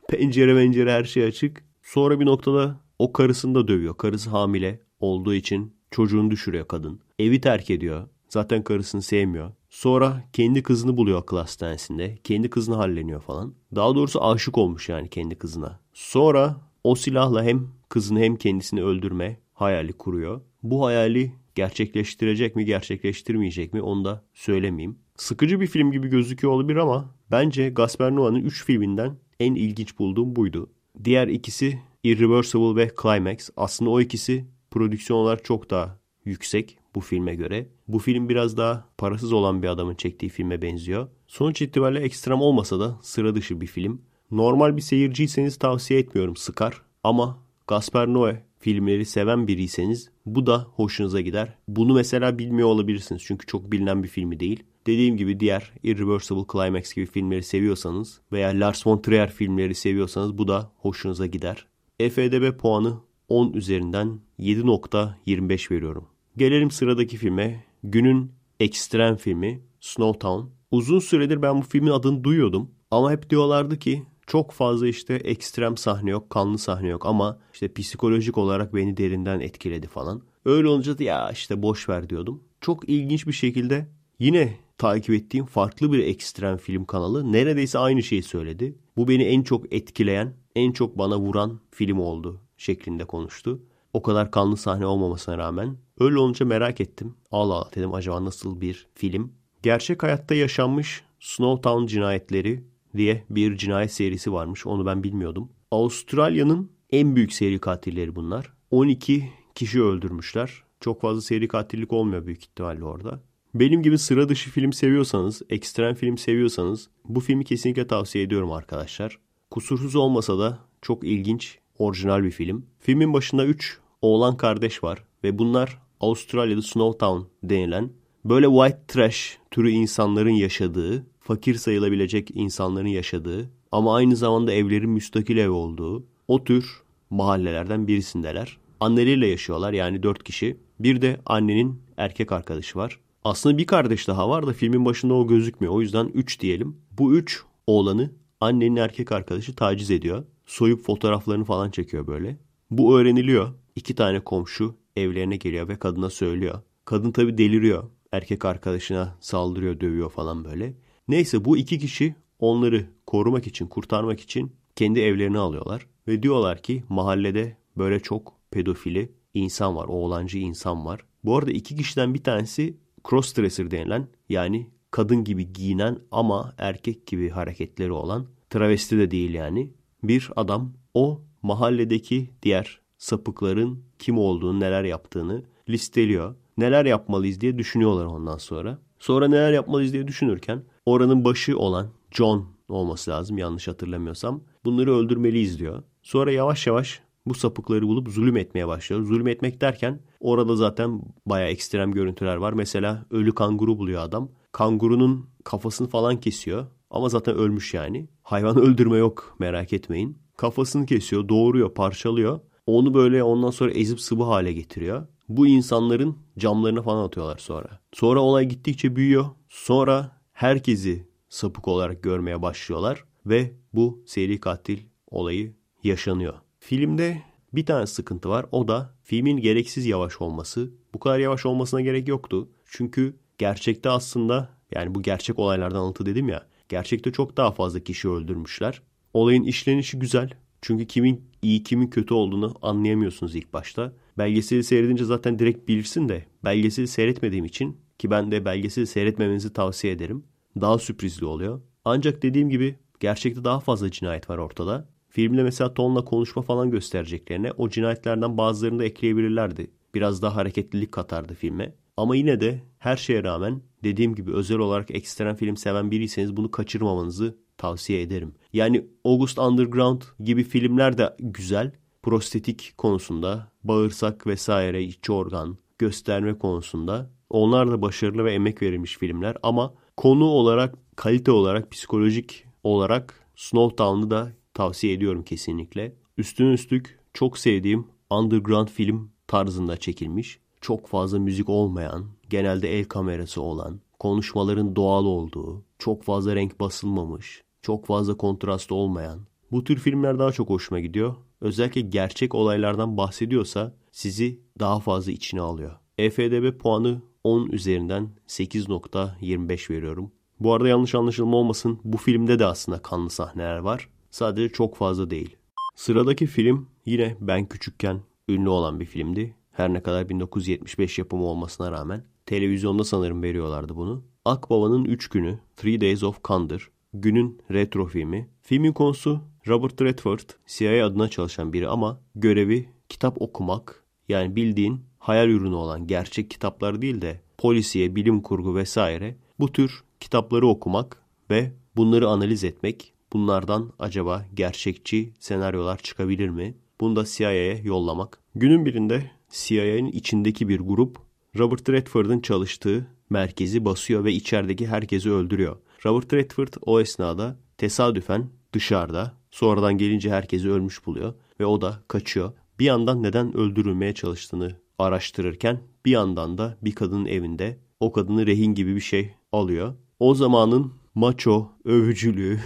pencere pencere her şey açık. Sonra bir noktada o karısını da dövüyor. Karısı hamile olduğu için çocuğunu düşürüyor kadın. Evi terk ediyor. Zaten karısını sevmiyor. Sonra kendi kızını buluyor akıl hastanesinde. Kendi kızını halleniyor falan. Daha doğrusu aşık olmuş yani kendi kızına. Sonra o silahla hem kızını hem kendisini öldürme hayali kuruyor. Bu hayali gerçekleştirecek mi gerçekleştirmeyecek mi onu da söylemeyeyim. Sıkıcı bir film gibi gözüküyor olabilir ama bence Gaspar Noa'nın 3 filminden en ilginç bulduğum buydu. Diğer ikisi Irreversible ve Climax. Aslında o ikisi prodüksiyon olarak çok daha yüksek bu filme göre. Bu film biraz daha parasız olan bir adamın çektiği filme benziyor. Sonuç itibariyle ekstrem olmasa da sıra dışı bir film. Normal bir seyirciyseniz tavsiye etmiyorum sıkar ama Gaspar Noé filmleri seven biriyseniz bu da hoşunuza gider. Bunu mesela bilmiyor olabilirsiniz çünkü çok bilinen bir filmi değil. Dediğim gibi diğer Irreversible Climax gibi filmleri seviyorsanız veya Lars von Trier filmleri seviyorsanız bu da hoşunuza gider. FdB e puanı 10 üzerinden 7.25 veriyorum. Gelelim sıradaki filme. Günün ekstrem filmi Snowtown. Uzun süredir ben bu filmin adını duyuyordum. Ama hep diyorlardı ki çok fazla işte ekstrem sahne yok, kanlı sahne yok ama işte psikolojik olarak beni derinden etkiledi falan. Öyle olunca da ya işte boş ver diyordum. Çok ilginç bir şekilde yine takip ettiğim farklı bir ekstrem film kanalı neredeyse aynı şeyi söyledi. Bu beni en çok etkileyen, en çok bana vuran film oldu şeklinde konuştu. O kadar kanlı sahne olmamasına rağmen öyle olunca merak ettim. Allah Allah dedim acaba nasıl bir film? Gerçek hayatta yaşanmış Snowtown cinayetleri diye bir cinayet serisi varmış. Onu ben bilmiyordum. Avustralya'nın en büyük seri katilleri bunlar. 12 kişi öldürmüşler. Çok fazla seri katillik olmuyor büyük ihtimalle orada. Benim gibi sıra dışı film seviyorsanız, ekstrem film seviyorsanız bu filmi kesinlikle tavsiye ediyorum arkadaşlar. Kusursuz olmasa da çok ilginç, orijinal bir film. Filmin başında 3 oğlan kardeş var ve bunlar Avustralya'da Snowtown denilen böyle white trash türü insanların yaşadığı fakir sayılabilecek insanların yaşadığı ama aynı zamanda evlerin müstakil ev olduğu o tür mahallelerden birisindeler. Anneleriyle yaşıyorlar yani dört kişi. Bir de annenin erkek arkadaşı var. Aslında bir kardeş daha var da filmin başında o gözükmüyor. O yüzden üç diyelim. Bu üç oğlanı annenin erkek arkadaşı taciz ediyor. Soyup fotoğraflarını falan çekiyor böyle. Bu öğreniliyor. İki tane komşu evlerine geliyor ve kadına söylüyor. Kadın tabi deliriyor. Erkek arkadaşına saldırıyor, dövüyor falan böyle. Neyse bu iki kişi onları korumak için, kurtarmak için kendi evlerini alıyorlar. Ve diyorlar ki mahallede böyle çok pedofili insan var, oğlancı insan var. Bu arada iki kişiden bir tanesi crossdresser denilen yani kadın gibi giyinen ama erkek gibi hareketleri olan travesti de değil yani bir adam o mahalledeki diğer sapıkların kim olduğunu neler yaptığını listeliyor. Neler yapmalıyız diye düşünüyorlar ondan sonra. Sonra neler yapmalıyız diye düşünürken oranın başı olan John olması lazım yanlış hatırlamıyorsam. Bunları öldürmeliyiz diyor. Sonra yavaş yavaş bu sapıkları bulup zulüm etmeye başlıyor. Zulüm etmek derken orada zaten baya ekstrem görüntüler var. Mesela ölü kanguru buluyor adam. Kangurunun kafasını falan kesiyor. Ama zaten ölmüş yani. hayvan öldürme yok merak etmeyin. Kafasını kesiyor, doğuruyor, parçalıyor. Onu böyle ondan sonra ezip sıvı hale getiriyor. Bu insanların camlarına falan atıyorlar sonra. Sonra olay gittikçe büyüyor. Sonra herkesi sapık olarak görmeye başlıyorlar ve bu seri katil olayı yaşanıyor. Filmde bir tane sıkıntı var. O da filmin gereksiz yavaş olması. Bu kadar yavaş olmasına gerek yoktu. Çünkü gerçekte aslında yani bu gerçek olaylardan anlatı dedim ya. Gerçekte çok daha fazla kişi öldürmüşler. Olayın işlenişi güzel. Çünkü kimin iyi kimin kötü olduğunu anlayamıyorsunuz ilk başta. Belgeseli seyredince zaten direkt bilirsin de belgeseli seyretmediğim için ki ben de belgeseli seyretmemenizi tavsiye ederim. Daha sürprizli oluyor. Ancak dediğim gibi gerçekte daha fazla cinayet var ortada. Filmde mesela tonla konuşma falan göstereceklerine o cinayetlerden bazılarını da ekleyebilirlerdi. Biraz daha hareketlilik katardı filme. Ama yine de her şeye rağmen dediğim gibi özel olarak ekstrem film seven biriyseniz bunu kaçırmamanızı tavsiye ederim. Yani August Underground gibi filmler de güzel. Prostetik konusunda, bağırsak vesaire, iç organ, gösterme konusunda onlar da başarılı ve emek verilmiş filmler ama konu olarak, kalite olarak, psikolojik olarak Snowtown'u da tavsiye ediyorum kesinlikle. Üstün üstlük çok sevdiğim underground film tarzında çekilmiş. Çok fazla müzik olmayan, genelde el kamerası olan, konuşmaların doğal olduğu, çok fazla renk basılmamış, çok fazla kontrast olmayan. Bu tür filmler daha çok hoşuma gidiyor. Özellikle gerçek olaylardan bahsediyorsa sizi daha fazla içine alıyor. EFDB puanı 10 üzerinden 8.25 veriyorum. Bu arada yanlış anlaşılma olmasın bu filmde de aslında kanlı sahneler var. Sadece çok fazla değil. Sıradaki film yine ben küçükken ünlü olan bir filmdi. Her ne kadar 1975 yapımı olmasına rağmen televizyonda sanırım veriyorlardı bunu. Akbaba'nın 3 günü Three Days of Kandır. Günün retro filmi. Filmin konusu Robert Redford CIA adına çalışan biri ama görevi kitap okumak yani bildiğin hayal ürünü olan gerçek kitaplar değil de polisiye, bilim kurgu vesaire bu tür kitapları okumak ve bunları analiz etmek bunlardan acaba gerçekçi senaryolar çıkabilir mi? Bunu da CIA'ya yollamak. Günün birinde CIA'nin içindeki bir grup Robert Redford'ın çalıştığı merkezi basıyor ve içerideki herkesi öldürüyor. Robert Redford o esnada tesadüfen dışarıda sonradan gelince herkesi ölmüş buluyor ve o da kaçıyor. Bir yandan neden öldürülmeye çalıştığını araştırırken bir yandan da bir kadının evinde o kadını rehin gibi bir şey alıyor. O zamanın maço, övücülüğü.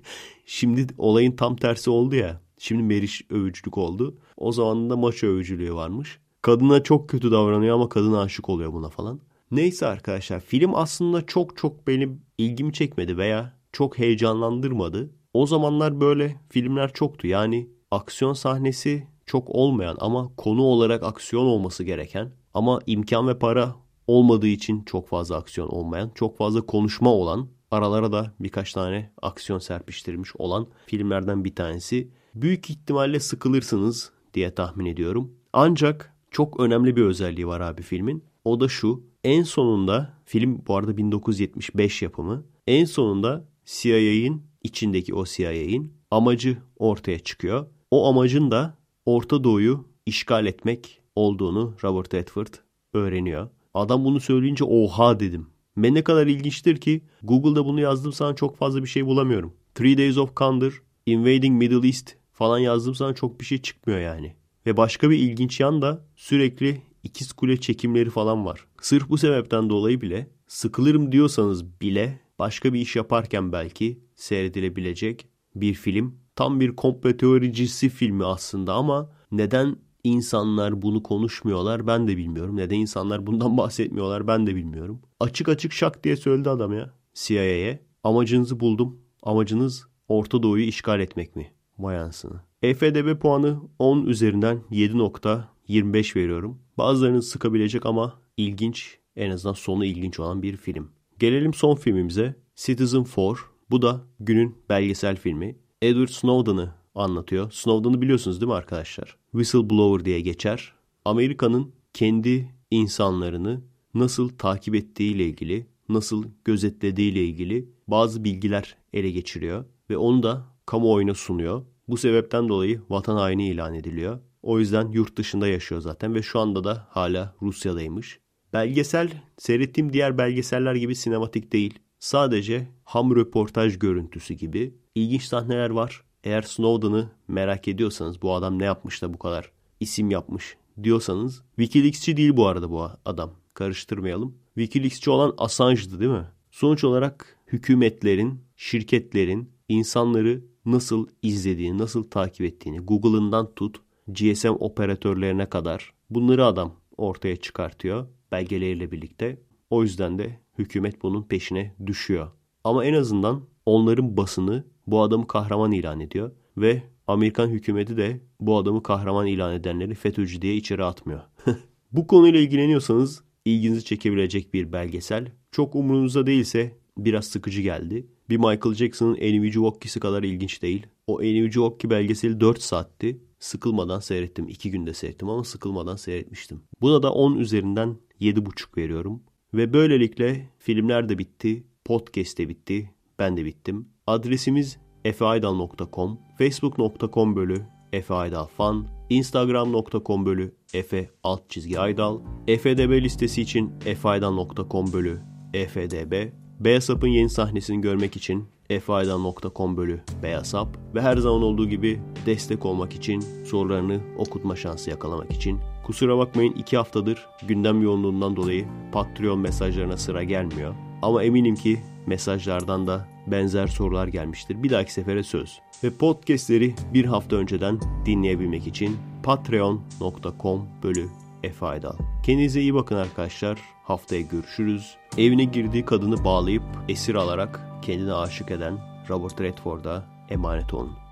Şimdi olayın tam tersi oldu ya. Şimdi meriç övücülük oldu. O zaman da maço övücülüğü varmış. Kadına çok kötü davranıyor ama kadına aşık oluyor buna falan. Neyse arkadaşlar film aslında çok çok benim ilgimi çekmedi veya çok heyecanlandırmadı. O zamanlar böyle filmler çoktu. Yani aksiyon sahnesi çok olmayan ama konu olarak aksiyon olması gereken ama imkan ve para olmadığı için çok fazla aksiyon olmayan, çok fazla konuşma olan, aralara da birkaç tane aksiyon serpiştirmiş olan filmlerden bir tanesi. Büyük ihtimalle sıkılırsınız diye tahmin ediyorum. Ancak çok önemli bir özelliği var abi filmin. O da şu. En sonunda film bu arada 1975 yapımı. En sonunda CIA'in içindeki o CIA'in amacı ortaya çıkıyor. O amacın da Orta Doğu'yu işgal etmek olduğunu Robert Redford öğreniyor. Adam bunu söyleyince oha dedim. Ve ne kadar ilginçtir ki Google'da bunu yazdım sana çok fazla bir şey bulamıyorum. Three Days of Kandır, Invading Middle East falan yazdım sana çok bir şey çıkmıyor yani. Ve başka bir ilginç yan da sürekli ikiz kule çekimleri falan var. Sırf bu sebepten dolayı bile sıkılırım diyorsanız bile başka bir iş yaparken belki seyredilebilecek bir film Tam bir komplo teoricisi filmi aslında ama neden insanlar bunu konuşmuyorlar ben de bilmiyorum. Neden insanlar bundan bahsetmiyorlar ben de bilmiyorum. Açık açık şak diye söyledi adam ya CIA'ye. Amacınızı buldum. Amacınız Orta Doğu'yu işgal etmek mi? Bayansını. EFDB puanı 10 üzerinden 7.25 veriyorum. Bazılarını sıkabilecek ama ilginç, en azından sonu ilginç olan bir film. Gelelim son filmimize. Citizen 4. Bu da günün belgesel filmi. Edward Snowden'ı anlatıyor. Snowden'ı biliyorsunuz değil mi arkadaşlar? Whistleblower diye geçer. Amerika'nın kendi insanlarını nasıl takip ettiğiyle ilgili, nasıl gözetlediğiyle ilgili bazı bilgiler ele geçiriyor ve onu da kamuoyuna sunuyor. Bu sebepten dolayı vatan haini ilan ediliyor. O yüzden yurt dışında yaşıyor zaten ve şu anda da hala Rusya'daymış. Belgesel seyrettiğim diğer belgeseller gibi sinematik değil. Sadece ham röportaj görüntüsü gibi ilginç sahneler var. Eğer Snowden'ı merak ediyorsanız bu adam ne yapmış da bu kadar isim yapmış diyorsanız Wikileaks'çi değil bu arada bu adam. Karıştırmayalım. Wikileaks'çi olan Assange'dı değil mi? Sonuç olarak hükümetlerin, şirketlerin insanları nasıl izlediğini, nasıl takip ettiğini, Google'ından tut GSM operatörlerine kadar bunları adam ortaya çıkartıyor belgeleriyle birlikte. O yüzden de hükümet bunun peşine düşüyor. Ama en azından onların basını bu adamı kahraman ilan ediyor ve Amerikan hükümeti de bu adamı kahraman ilan edenleri FETÖ'cü diye içeri atmıyor. bu konuyla ilgileniyorsanız ilginizi çekebilecek bir belgesel. Çok umurunuzda değilse biraz sıkıcı geldi. Bir Michael Jackson'ın Enemy Walkie'si kadar ilginç değil. O Enemy Walkie belgeseli 4 saatti. Sıkılmadan seyrettim. 2 günde seyrettim ama sıkılmadan seyretmiştim. Buna da 10 üzerinden 7,5 veriyorum. Ve böylelikle filmler de bitti. Podcast de bitti. Ben de bittim. Adresimiz efeaydal.com, facebook.com bölü efeaydalfan, instagram.com bölü efe alt çizgi aydal, efdb listesi için efeaydal.com bölü efdb, Beyasap'ın yeni sahnesini görmek için efaydan.com bölü beyasap ve her zaman olduğu gibi destek olmak için sorularını okutma şansı yakalamak için kusura bakmayın iki haftadır gündem yoğunluğundan dolayı Patreon mesajlarına sıra gelmiyor. Ama eminim ki mesajlardan da benzer sorular gelmiştir. Bir dahaki sefere söz. Ve podcastleri bir hafta önceden dinleyebilmek için patreon.com bölü Efayda. Kendinize iyi bakın arkadaşlar. Haftaya görüşürüz. Evine girdiği kadını bağlayıp esir alarak kendine aşık eden Robert Redford'a emanet olun.